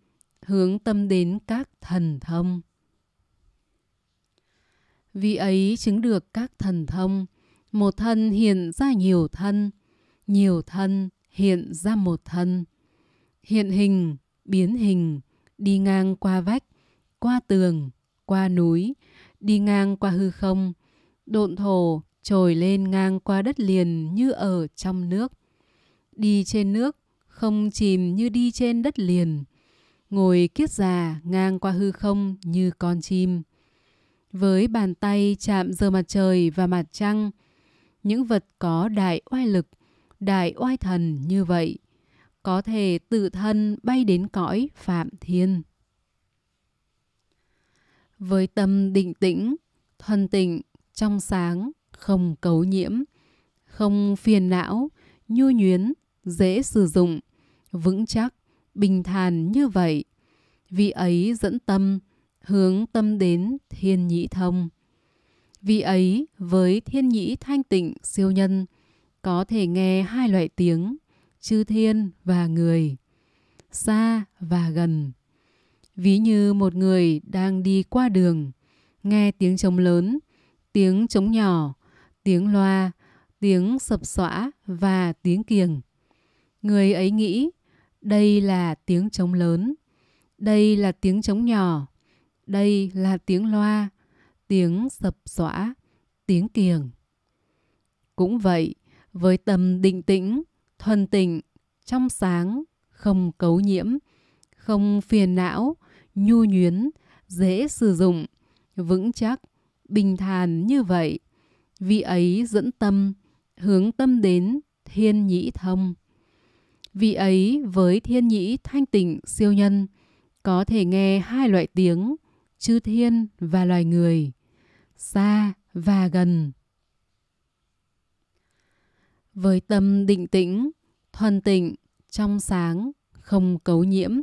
hướng tâm đến các thần thông vì ấy chứng được các thần thông. Một thân hiện ra nhiều thân. Nhiều thân hiện ra một thân. Hiện hình, biến hình, đi ngang qua vách, qua tường, qua núi, đi ngang qua hư không, độn thổ trồi lên ngang qua đất liền như ở trong nước. Đi trên nước, không chìm như đi trên đất liền. Ngồi kiết già ngang qua hư không như con chim với bàn tay chạm giờ mặt trời và mặt trăng. Những vật có đại oai lực, đại oai thần như vậy, có thể tự thân bay đến cõi Phạm Thiên. Với tâm định tĩnh, thuần tịnh, trong sáng, không cấu nhiễm, không phiền não, nhu nhuyến, dễ sử dụng, vững chắc, bình thản như vậy. Vì ấy dẫn tâm, hướng tâm đến thiên nhĩ thông. Vì ấy, với thiên nhĩ thanh tịnh siêu nhân, có thể nghe hai loại tiếng, chư thiên và người, xa và gần. Ví như một người đang đi qua đường, nghe tiếng trống lớn, tiếng trống nhỏ, tiếng loa, tiếng sập xõa và tiếng kiềng. Người ấy nghĩ đây là tiếng trống lớn, đây là tiếng trống nhỏ, đây là tiếng loa, tiếng sập xõa, tiếng kiềng. Cũng vậy, với tâm định tĩnh, thuần tịnh, trong sáng, không cấu nhiễm, không phiền não, nhu nhuyến, dễ sử dụng, vững chắc, bình thản như vậy. Vị ấy dẫn tâm, hướng tâm đến thiên nhĩ thông. Vị ấy với thiên nhĩ thanh tịnh siêu nhân, có thể nghe hai loại tiếng chư thiên và loài người, xa và gần. Với tâm định tĩnh, thuần tịnh, trong sáng, không cấu nhiễm,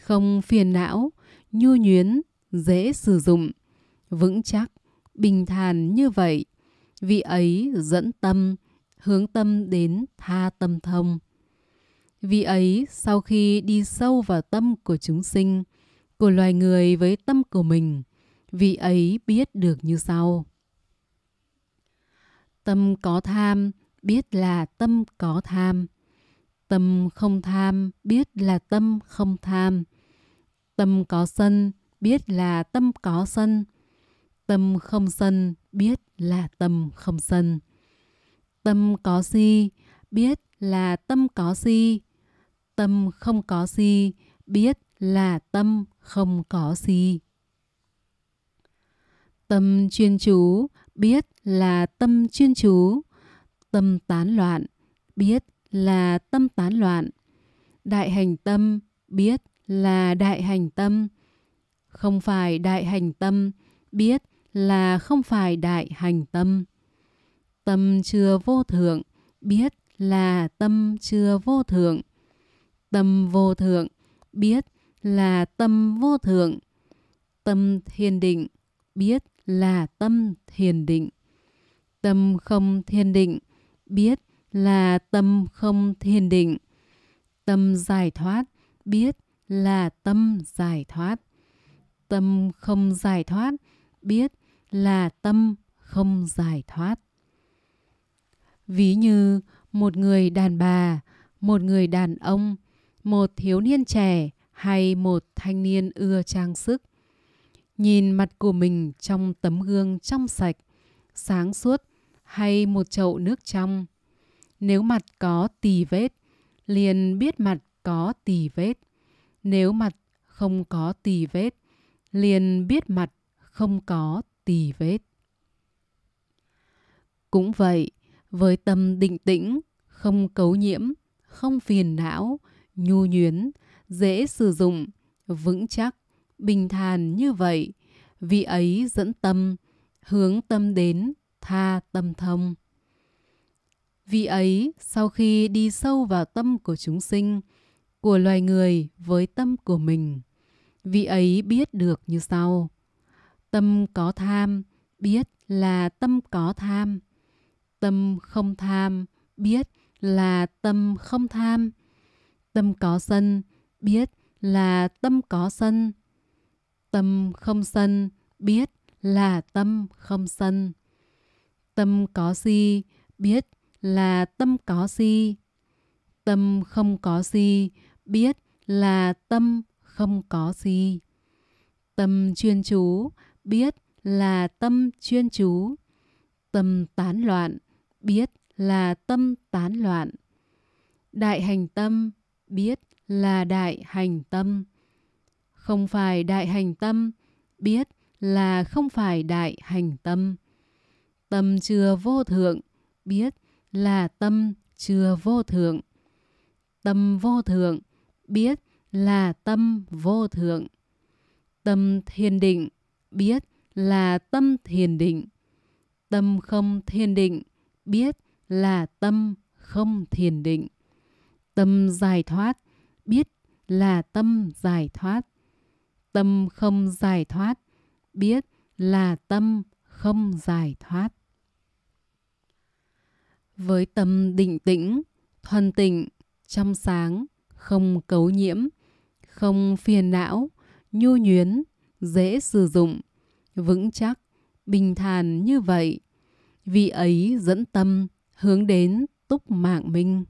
không phiền não, nhu nhuyến, dễ sử dụng, vững chắc, bình thản như vậy, vị ấy dẫn tâm, hướng tâm đến tha tâm thông. Vì ấy, sau khi đi sâu vào tâm của chúng sinh, của loài người với tâm của mình vị ấy biết được như sau tâm có tham biết là tâm có tham tâm không tham biết là tâm không tham tâm có sân biết là tâm có sân tâm không sân biết là tâm không sân tâm có si biết là tâm có si tâm không có si biết là tâm không có gì tâm chuyên chú biết là tâm chuyên chú tâm tán loạn biết là tâm tán loạn đại hành tâm biết là đại hành tâm không phải đại hành tâm biết là không phải đại hành tâm tâm chưa vô thượng biết là tâm chưa vô thượng tâm vô thượng biết là tâm vô thượng. Tâm thiền định biết là tâm thiền định. Tâm không thiền định biết là tâm không thiền định. Tâm giải thoát biết là tâm giải thoát. Tâm không giải thoát biết là tâm không giải thoát. Ví như một người đàn bà, một người đàn ông, một thiếu niên trẻ hay một thanh niên ưa trang sức. Nhìn mặt của mình trong tấm gương trong sạch, sáng suốt hay một chậu nước trong. Nếu mặt có tì vết, liền biết mặt có tì vết. Nếu mặt không có tì vết, liền biết mặt không có tì vết. Cũng vậy, với tâm định tĩnh, không cấu nhiễm, không phiền não, nhu nhuyến, dễ sử dụng, vững chắc, bình thản như vậy, vị ấy dẫn tâm, hướng tâm đến, tha tâm thông. Vị ấy sau khi đi sâu vào tâm của chúng sinh, của loài người với tâm của mình, vị ấy biết được như sau. Tâm có tham, biết là tâm có tham. Tâm không tham, biết là tâm không tham. Tâm có sân, biết là tâm có sân. Tâm không sân, biết là tâm không sân. Tâm có si, biết là tâm có si. Tâm không có si, biết là tâm không có si. Tâm chuyên chú, biết là tâm chuyên chú. Tâm tán loạn, biết là tâm tán loạn. Đại hành tâm, biết là đại hành tâm. Không phải đại hành tâm, biết là không phải đại hành tâm. Tâm chưa vô thượng, biết là tâm chưa vô thượng. Tâm vô thượng, biết là tâm vô thượng. Tâm thiền định, biết là tâm thiền định. Tâm không thiền định, biết là tâm không thiền định. Tâm giải thoát, biết là tâm giải thoát tâm không giải thoát biết là tâm không giải thoát với tâm định tĩnh thuần tịnh trong sáng không cấu nhiễm không phiền não nhu nhuyến dễ sử dụng vững chắc bình thản như vậy vì ấy dẫn tâm hướng đến túc mạng minh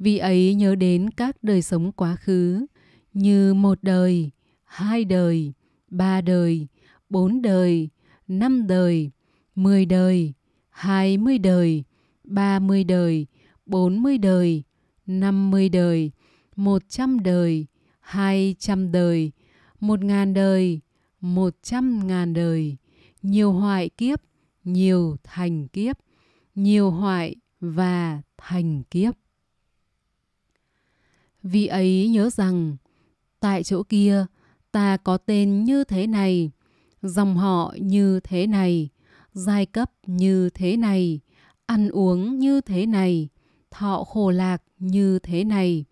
Vị ấy nhớ đến các đời sống quá khứ như một đời, hai đời, ba đời, bốn đời, năm đời, mười đời, hai mươi đời, ba mươi đời, bốn mươi đời, năm mươi đời, một trăm đời, hai trăm đời, một ngàn đời, một trăm ngàn đời, nhiều hoại kiếp, nhiều thành kiếp, nhiều hoại và thành kiếp. Vì ấy nhớ rằng, tại chỗ kia ta có tên như thế này, dòng họ như thế này, giai cấp như thế này, ăn uống như thế này, thọ khổ lạc như thế này,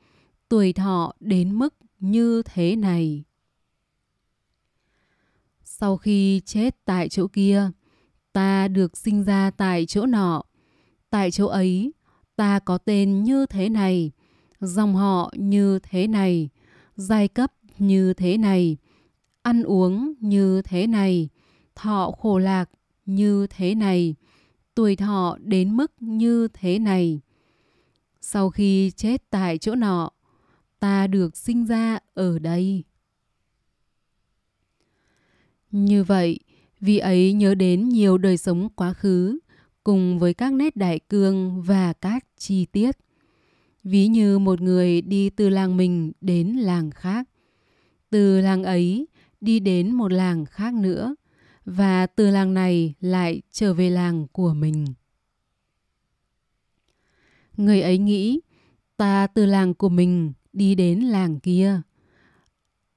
tuổi thọ đến mức như thế này. Sau khi chết tại chỗ kia, ta được sinh ra tại chỗ nọ, tại chỗ ấy ta có tên như thế này, dòng họ như thế này, giai cấp như thế này, ăn uống như thế này, thọ khổ lạc như thế này, tuổi thọ đến mức như thế này. Sau khi chết tại chỗ nọ, ta được sinh ra ở đây. Như vậy, vị ấy nhớ đến nhiều đời sống quá khứ cùng với các nét đại cương và các chi tiết ví như một người đi từ làng mình đến làng khác từ làng ấy đi đến một làng khác nữa và từ làng này lại trở về làng của mình người ấy nghĩ ta từ làng của mình đi đến làng kia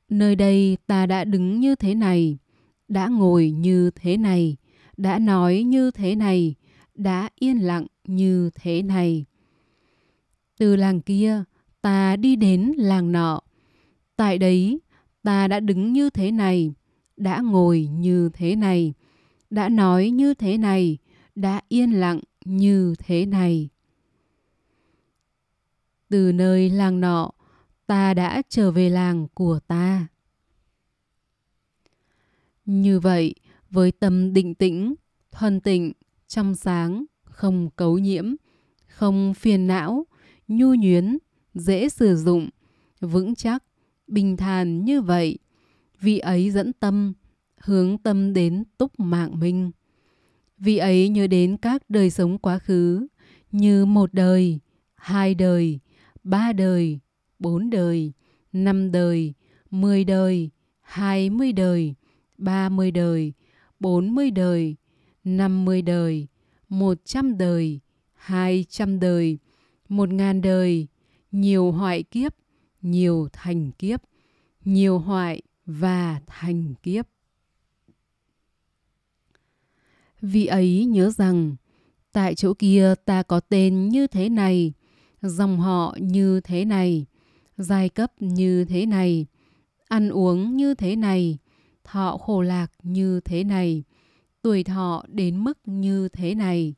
nơi đây ta đã đứng như thế này đã ngồi như thế này đã nói như thế này đã yên lặng như thế này từ làng kia, ta đi đến làng nọ. Tại đấy, ta đã đứng như thế này, đã ngồi như thế này, đã nói như thế này, đã yên lặng như thế này. Từ nơi làng nọ, ta đã trở về làng của ta. Như vậy, với tâm định tĩnh, thuần tịnh, trong sáng, không cấu nhiễm, không phiền não, nhu nhuyến, dễ sử dụng, vững chắc, bình thản như vậy. Vị ấy dẫn tâm, hướng tâm đến túc mạng minh. Vị ấy nhớ đến các đời sống quá khứ như một đời, hai đời, ba đời, bốn đời, năm đời, mười đời, hai mươi đời, ba mươi đời, bốn mươi đời, năm mươi đời, một trăm đời, hai trăm đời, một ngàn đời, nhiều hoại kiếp, nhiều thành kiếp, nhiều hoại và thành kiếp. vì ấy nhớ rằng, tại chỗ kia ta có tên như thế này, dòng họ như thế này, giai cấp như thế này, ăn uống như thế này, thọ khổ lạc như thế này, tuổi thọ đến mức như thế này,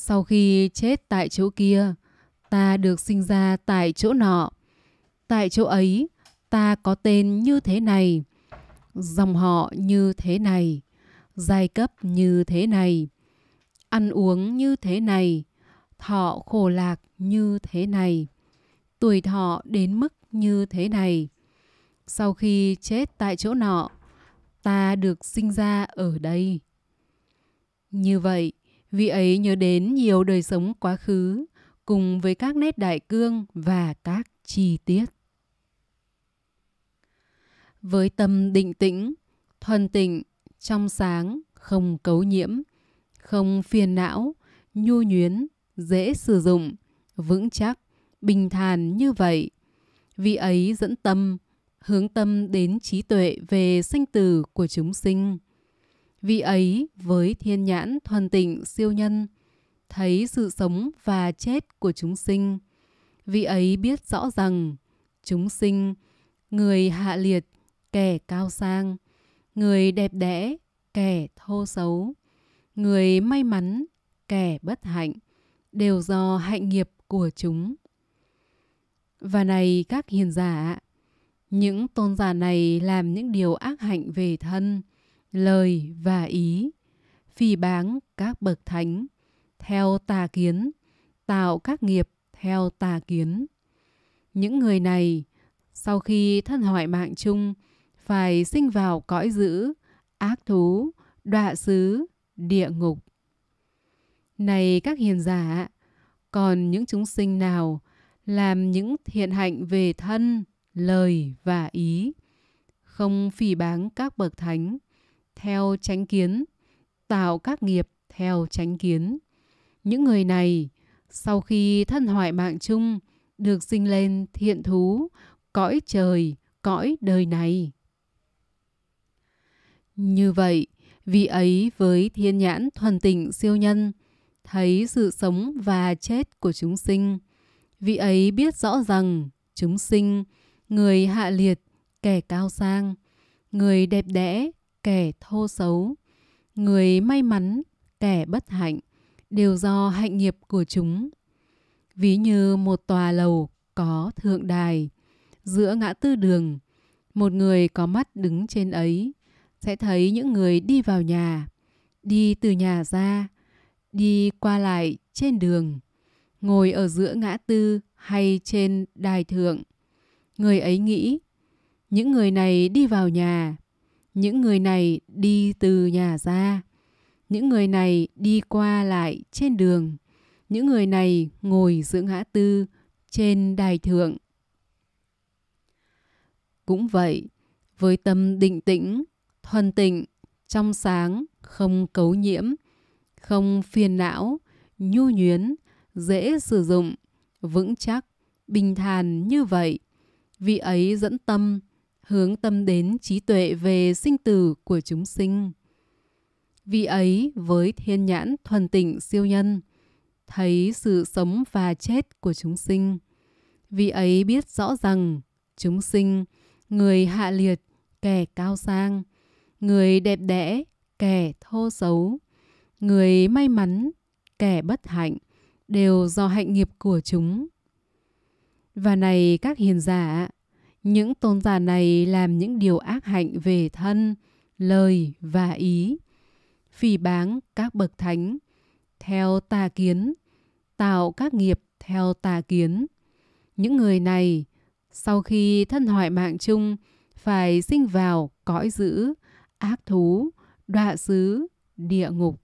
sau khi chết tại chỗ kia, ta được sinh ra tại chỗ nọ. Tại chỗ ấy, ta có tên như thế này, dòng họ như thế này, giai cấp như thế này, ăn uống như thế này, thọ khổ lạc như thế này, tuổi thọ đến mức như thế này. Sau khi chết tại chỗ nọ, ta được sinh ra ở đây. Như vậy, Vị ấy nhớ đến nhiều đời sống quá khứ cùng với các nét đại cương và các chi tiết. Với tâm định tĩnh, thuần tịnh, trong sáng, không cấu nhiễm, không phiền não, nhu nhuyến, dễ sử dụng, vững chắc, bình thản như vậy. Vì ấy dẫn tâm, hướng tâm đến trí tuệ về sinh tử của chúng sinh Vị ấy với thiên nhãn thuần tịnh siêu nhân, thấy sự sống và chết của chúng sinh. Vị ấy biết rõ rằng chúng sinh, người hạ liệt, kẻ cao sang, người đẹp đẽ, kẻ thô xấu, người may mắn, kẻ bất hạnh, đều do hạnh nghiệp của chúng. Và này các hiền giả, những tôn giả này làm những điều ác hạnh về thân, lời và ý phỉ báng các bậc thánh theo tà kiến tạo các nghiệp theo tà kiến những người này sau khi thân hoại mạng chung phải sinh vào cõi dữ ác thú đọa xứ địa ngục này các hiền giả còn những chúng sinh nào làm những thiện hạnh về thân lời và ý không phỉ báng các bậc thánh theo chánh kiến, tạo các nghiệp theo chánh kiến. Những người này sau khi thân hoại mạng chung được sinh lên thiện thú, cõi trời, cõi đời này. Như vậy, vị ấy với thiên nhãn thuần tịnh siêu nhân, thấy sự sống và chết của chúng sinh. Vị ấy biết rõ rằng chúng sinh, người hạ liệt, kẻ cao sang, người đẹp đẽ, kẻ thô xấu người may mắn kẻ bất hạnh đều do hạnh nghiệp của chúng ví như một tòa lầu có thượng đài giữa ngã tư đường một người có mắt đứng trên ấy sẽ thấy những người đi vào nhà đi từ nhà ra đi qua lại trên đường ngồi ở giữa ngã tư hay trên đài thượng người ấy nghĩ những người này đi vào nhà những người này đi từ nhà ra những người này đi qua lại trên đường những người này ngồi giữa ngã tư trên đài thượng cũng vậy với tâm định tĩnh thuần tịnh trong sáng không cấu nhiễm không phiền não nhu nhuyến dễ sử dụng vững chắc bình thản như vậy vị ấy dẫn tâm hướng tâm đến trí tuệ về sinh tử của chúng sinh. Vì ấy, với thiên nhãn thuần tịnh siêu nhân, thấy sự sống và chết của chúng sinh. Vì ấy biết rõ rằng chúng sinh, người hạ liệt, kẻ cao sang, người đẹp đẽ, kẻ thô xấu, người may mắn, kẻ bất hạnh, đều do hạnh nghiệp của chúng. Và này các hiền giả, những tôn giả này làm những điều ác hạnh về thân, lời và ý. Phỉ báng các bậc thánh theo tà kiến, tạo các nghiệp theo tà kiến. Những người này sau khi thân hoại mạng chung phải sinh vào cõi dữ, ác thú, đọa xứ, địa ngục.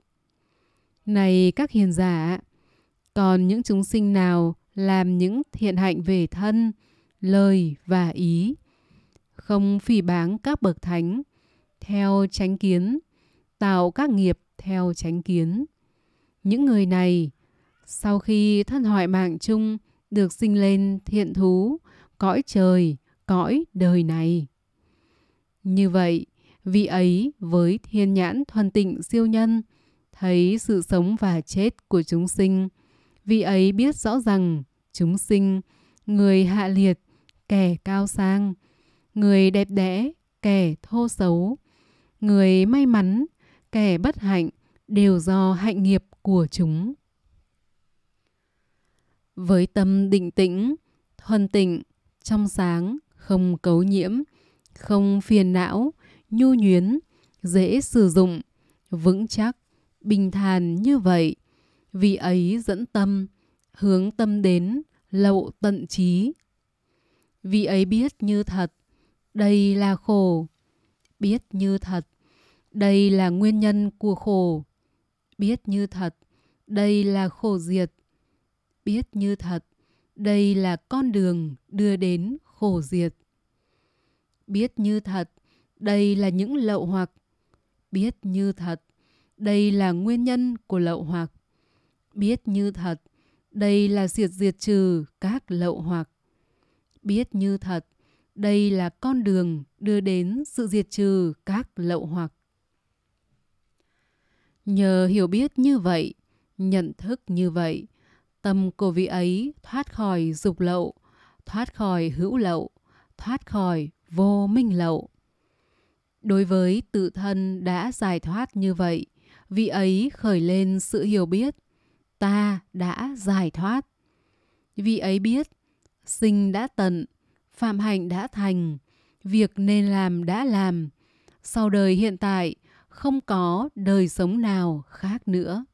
Này các hiền giả, còn những chúng sinh nào làm những thiện hạnh về thân, lời và ý không phỉ báng các bậc thánh theo chánh kiến tạo các nghiệp theo chánh kiến những người này sau khi thân hoại mạng chung được sinh lên thiện thú cõi trời cõi đời này như vậy vị ấy với thiên nhãn thuần tịnh siêu nhân thấy sự sống và chết của chúng sinh vị ấy biết rõ rằng chúng sinh người hạ liệt kẻ cao sang, người đẹp đẽ, kẻ thô xấu, người may mắn, kẻ bất hạnh đều do hạnh nghiệp của chúng. Với tâm định tĩnh, thuần tịnh, trong sáng, không cấu nhiễm, không phiền não, nhu nhuyến, dễ sử dụng, vững chắc, bình thản như vậy, vì ấy dẫn tâm, hướng tâm đến lậu tận trí, vì ấy biết như thật, đây là khổ. Biết như thật, đây là nguyên nhân của khổ. Biết như thật, đây là khổ diệt. Biết như thật, đây là con đường đưa đến khổ diệt. Biết như thật, đây là những lậu hoặc. Biết như thật, đây là nguyên nhân của lậu hoặc. Biết như thật, đây là diệt diệt trừ các lậu hoặc biết như thật đây là con đường đưa đến sự diệt trừ các lậu hoặc nhờ hiểu biết như vậy nhận thức như vậy tâm của vị ấy thoát khỏi dục lậu thoát khỏi hữu lậu thoát khỏi vô minh lậu đối với tự thân đã giải thoát như vậy vị ấy khởi lên sự hiểu biết ta đã giải thoát vị ấy biết sinh đã tận, phạm hạnh đã thành, việc nên làm đã làm. Sau đời hiện tại, không có đời sống nào khác nữa.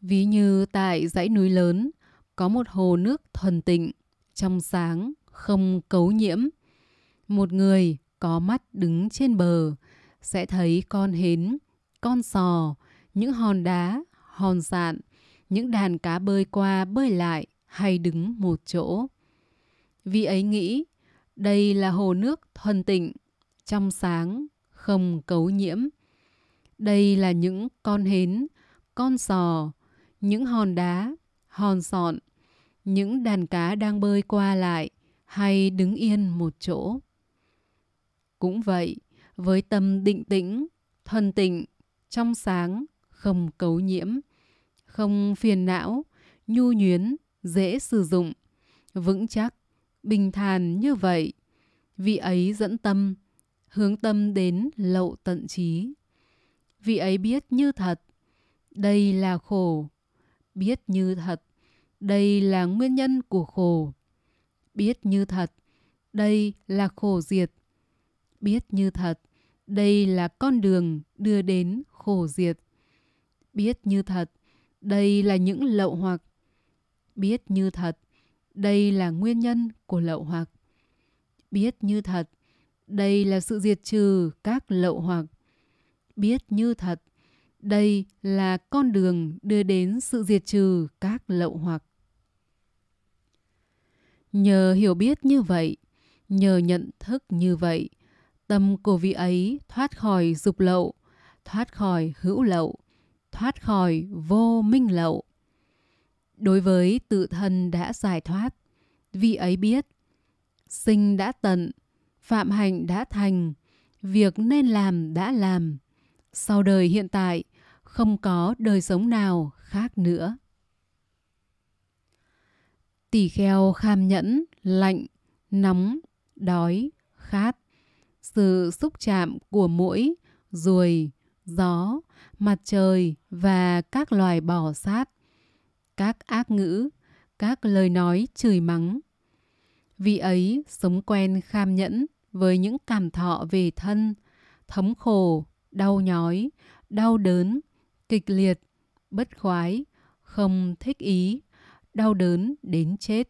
Ví như tại dãy núi lớn, có một hồ nước thuần tịnh, trong sáng, không cấu nhiễm. Một người có mắt đứng trên bờ sẽ thấy con hến, con sò, những hòn đá, hòn sạn, những đàn cá bơi qua bơi lại, hay đứng một chỗ. Vì ấy nghĩ, đây là hồ nước thuần tịnh, trong sáng, không cấu nhiễm. Đây là những con hến, con sò, những hòn đá, hòn sọn, những đàn cá đang bơi qua lại hay đứng yên một chỗ. Cũng vậy, với tâm định tĩnh, thuần tịnh, trong sáng, không cấu nhiễm, không phiền não, nhu nhuyến, dễ sử dụng, vững chắc, bình thản như vậy. Vị ấy dẫn tâm, hướng tâm đến lậu tận trí. Vị ấy biết như thật, đây là khổ. Biết như thật, đây là nguyên nhân của khổ. Biết như thật, đây là khổ diệt. Biết như thật, đây là con đường đưa đến khổ diệt. Biết như thật, đây là những lậu hoặc biết như thật đây là nguyên nhân của lậu hoặc biết như thật đây là sự diệt trừ các lậu hoặc biết như thật đây là con đường đưa đến sự diệt trừ các lậu hoặc nhờ hiểu biết như vậy nhờ nhận thức như vậy tâm của vị ấy thoát khỏi dục lậu thoát khỏi hữu lậu thoát khỏi vô minh lậu Đối với tự thân đã giải thoát, vị ấy biết, sinh đã tận, phạm hạnh đã thành, việc nên làm đã làm. Sau đời hiện tại, không có đời sống nào khác nữa. Tỷ kheo kham nhẫn, lạnh, nóng, đói, khát. Sự xúc chạm của mũi, ruồi, gió, mặt trời và các loài bò sát các ác ngữ, các lời nói chửi mắng. Vì ấy sống quen kham nhẫn với những cảm thọ về thân, thấm khổ, đau nhói, đau đớn, kịch liệt, bất khoái, không thích ý, đau đớn đến chết.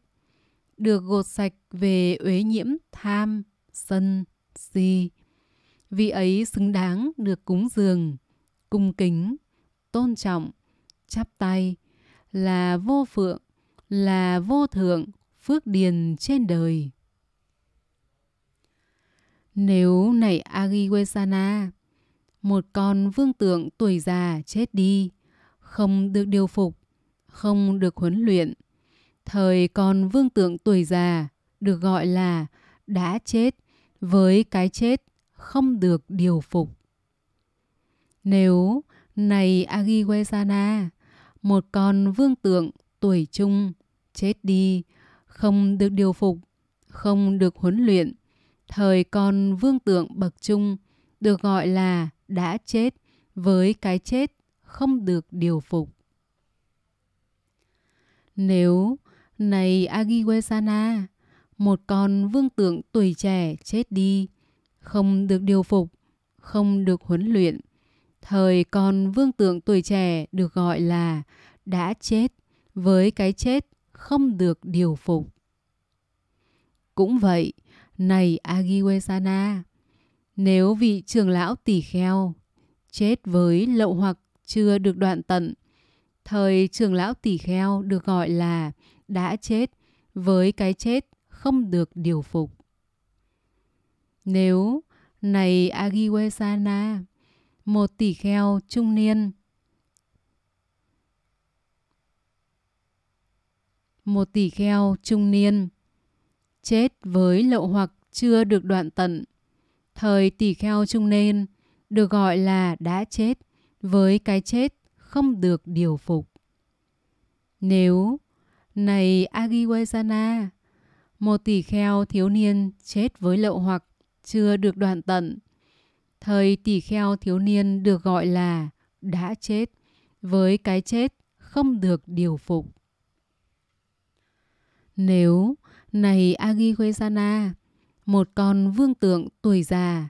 Được gột sạch về uế nhiễm tham, sân, si. Vì ấy xứng đáng được cúng dường, cung kính, tôn trọng, chắp tay, là vô phượng, là vô thượng, phước điền trên đời. Nếu nảy Agiwesana, một con vương tượng tuổi già chết đi, không được điều phục, không được huấn luyện. Thời con vương tượng tuổi già được gọi là đã chết với cái chết không được điều phục. Nếu này Agiwesana, một con vương tượng tuổi trung chết đi, không được điều phục, không được huấn luyện. Thời con vương tượng bậc trung được gọi là đã chết với cái chết không được điều phục. Nếu, này Agiwesana, một con vương tượng tuổi trẻ chết đi, không được điều phục, không được huấn luyện. Thời còn vương tượng tuổi trẻ được gọi là đã chết với cái chết không được điều phục. Cũng vậy, này Agiwesana, nếu vị trưởng lão tỷ kheo chết với lậu hoặc chưa được đoạn tận, thời trưởng lão tỷ kheo được gọi là đã chết với cái chết không được điều phục. Nếu này Agiwesana, một tỷ kheo trung niên. Một tỷ kheo trung niên chết với lậu hoặc chưa được đoạn tận. Thời tỷ kheo trung niên được gọi là đã chết với cái chết không được điều phục. Nếu, này Agiwajana, một tỷ kheo thiếu niên chết với lậu hoặc chưa được đoạn tận, Thời tỳ kheo thiếu niên được gọi là đã chết, với cái chết không được điều phục. Nếu, này Agihwesana, một con vương tượng tuổi già,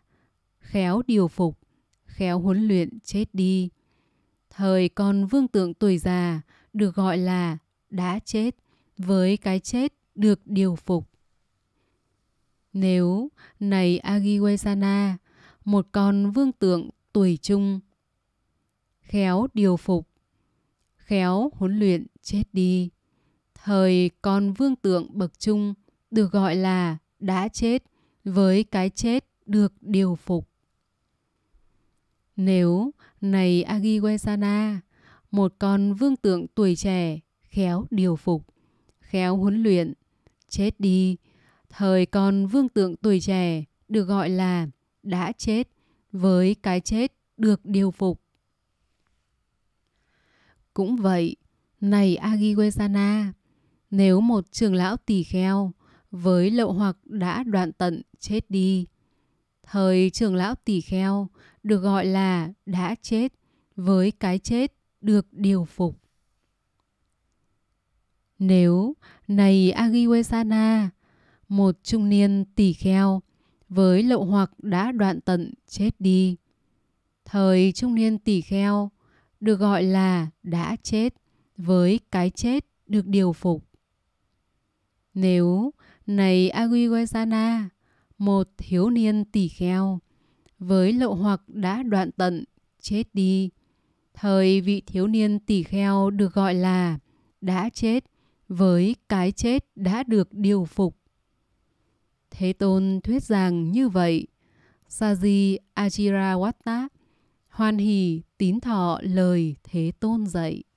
khéo điều phục, khéo huấn luyện chết đi. Thời con vương tượng tuổi già được gọi là đã chết, với cái chết được điều phục. Nếu, này Agiwesana, một con vương tượng tuổi trung. Khéo điều phục, khéo huấn luyện chết đi. Thời con vương tượng bậc trung được gọi là đã chết với cái chết được điều phục. Nếu, này Agiwesana, một con vương tượng tuổi trẻ, khéo điều phục, khéo huấn luyện, chết đi, thời con vương tượng tuổi trẻ được gọi là đã chết với cái chết được điều phục. Cũng vậy, này Agiwesana, nếu một trường lão tỳ kheo với lậu hoặc đã đoạn tận chết đi, thời trường lão tỳ kheo được gọi là đã chết với cái chết được điều phục. Nếu, này Agiwesana, một trung niên tỳ kheo với lậu hoặc đã đoạn tận chết đi. Thời trung niên tỷ kheo được gọi là đã chết với cái chết được điều phục. Nếu này Agwiwasana, một thiếu niên tỷ kheo, với lậu hoặc đã đoạn tận, chết đi. Thời vị thiếu niên tỷ kheo được gọi là đã chết với cái chết đã được điều phục. Thế Tôn thuyết rằng như vậy. Saji Watta, hoan hỷ tín thọ lời Thế Tôn dạy.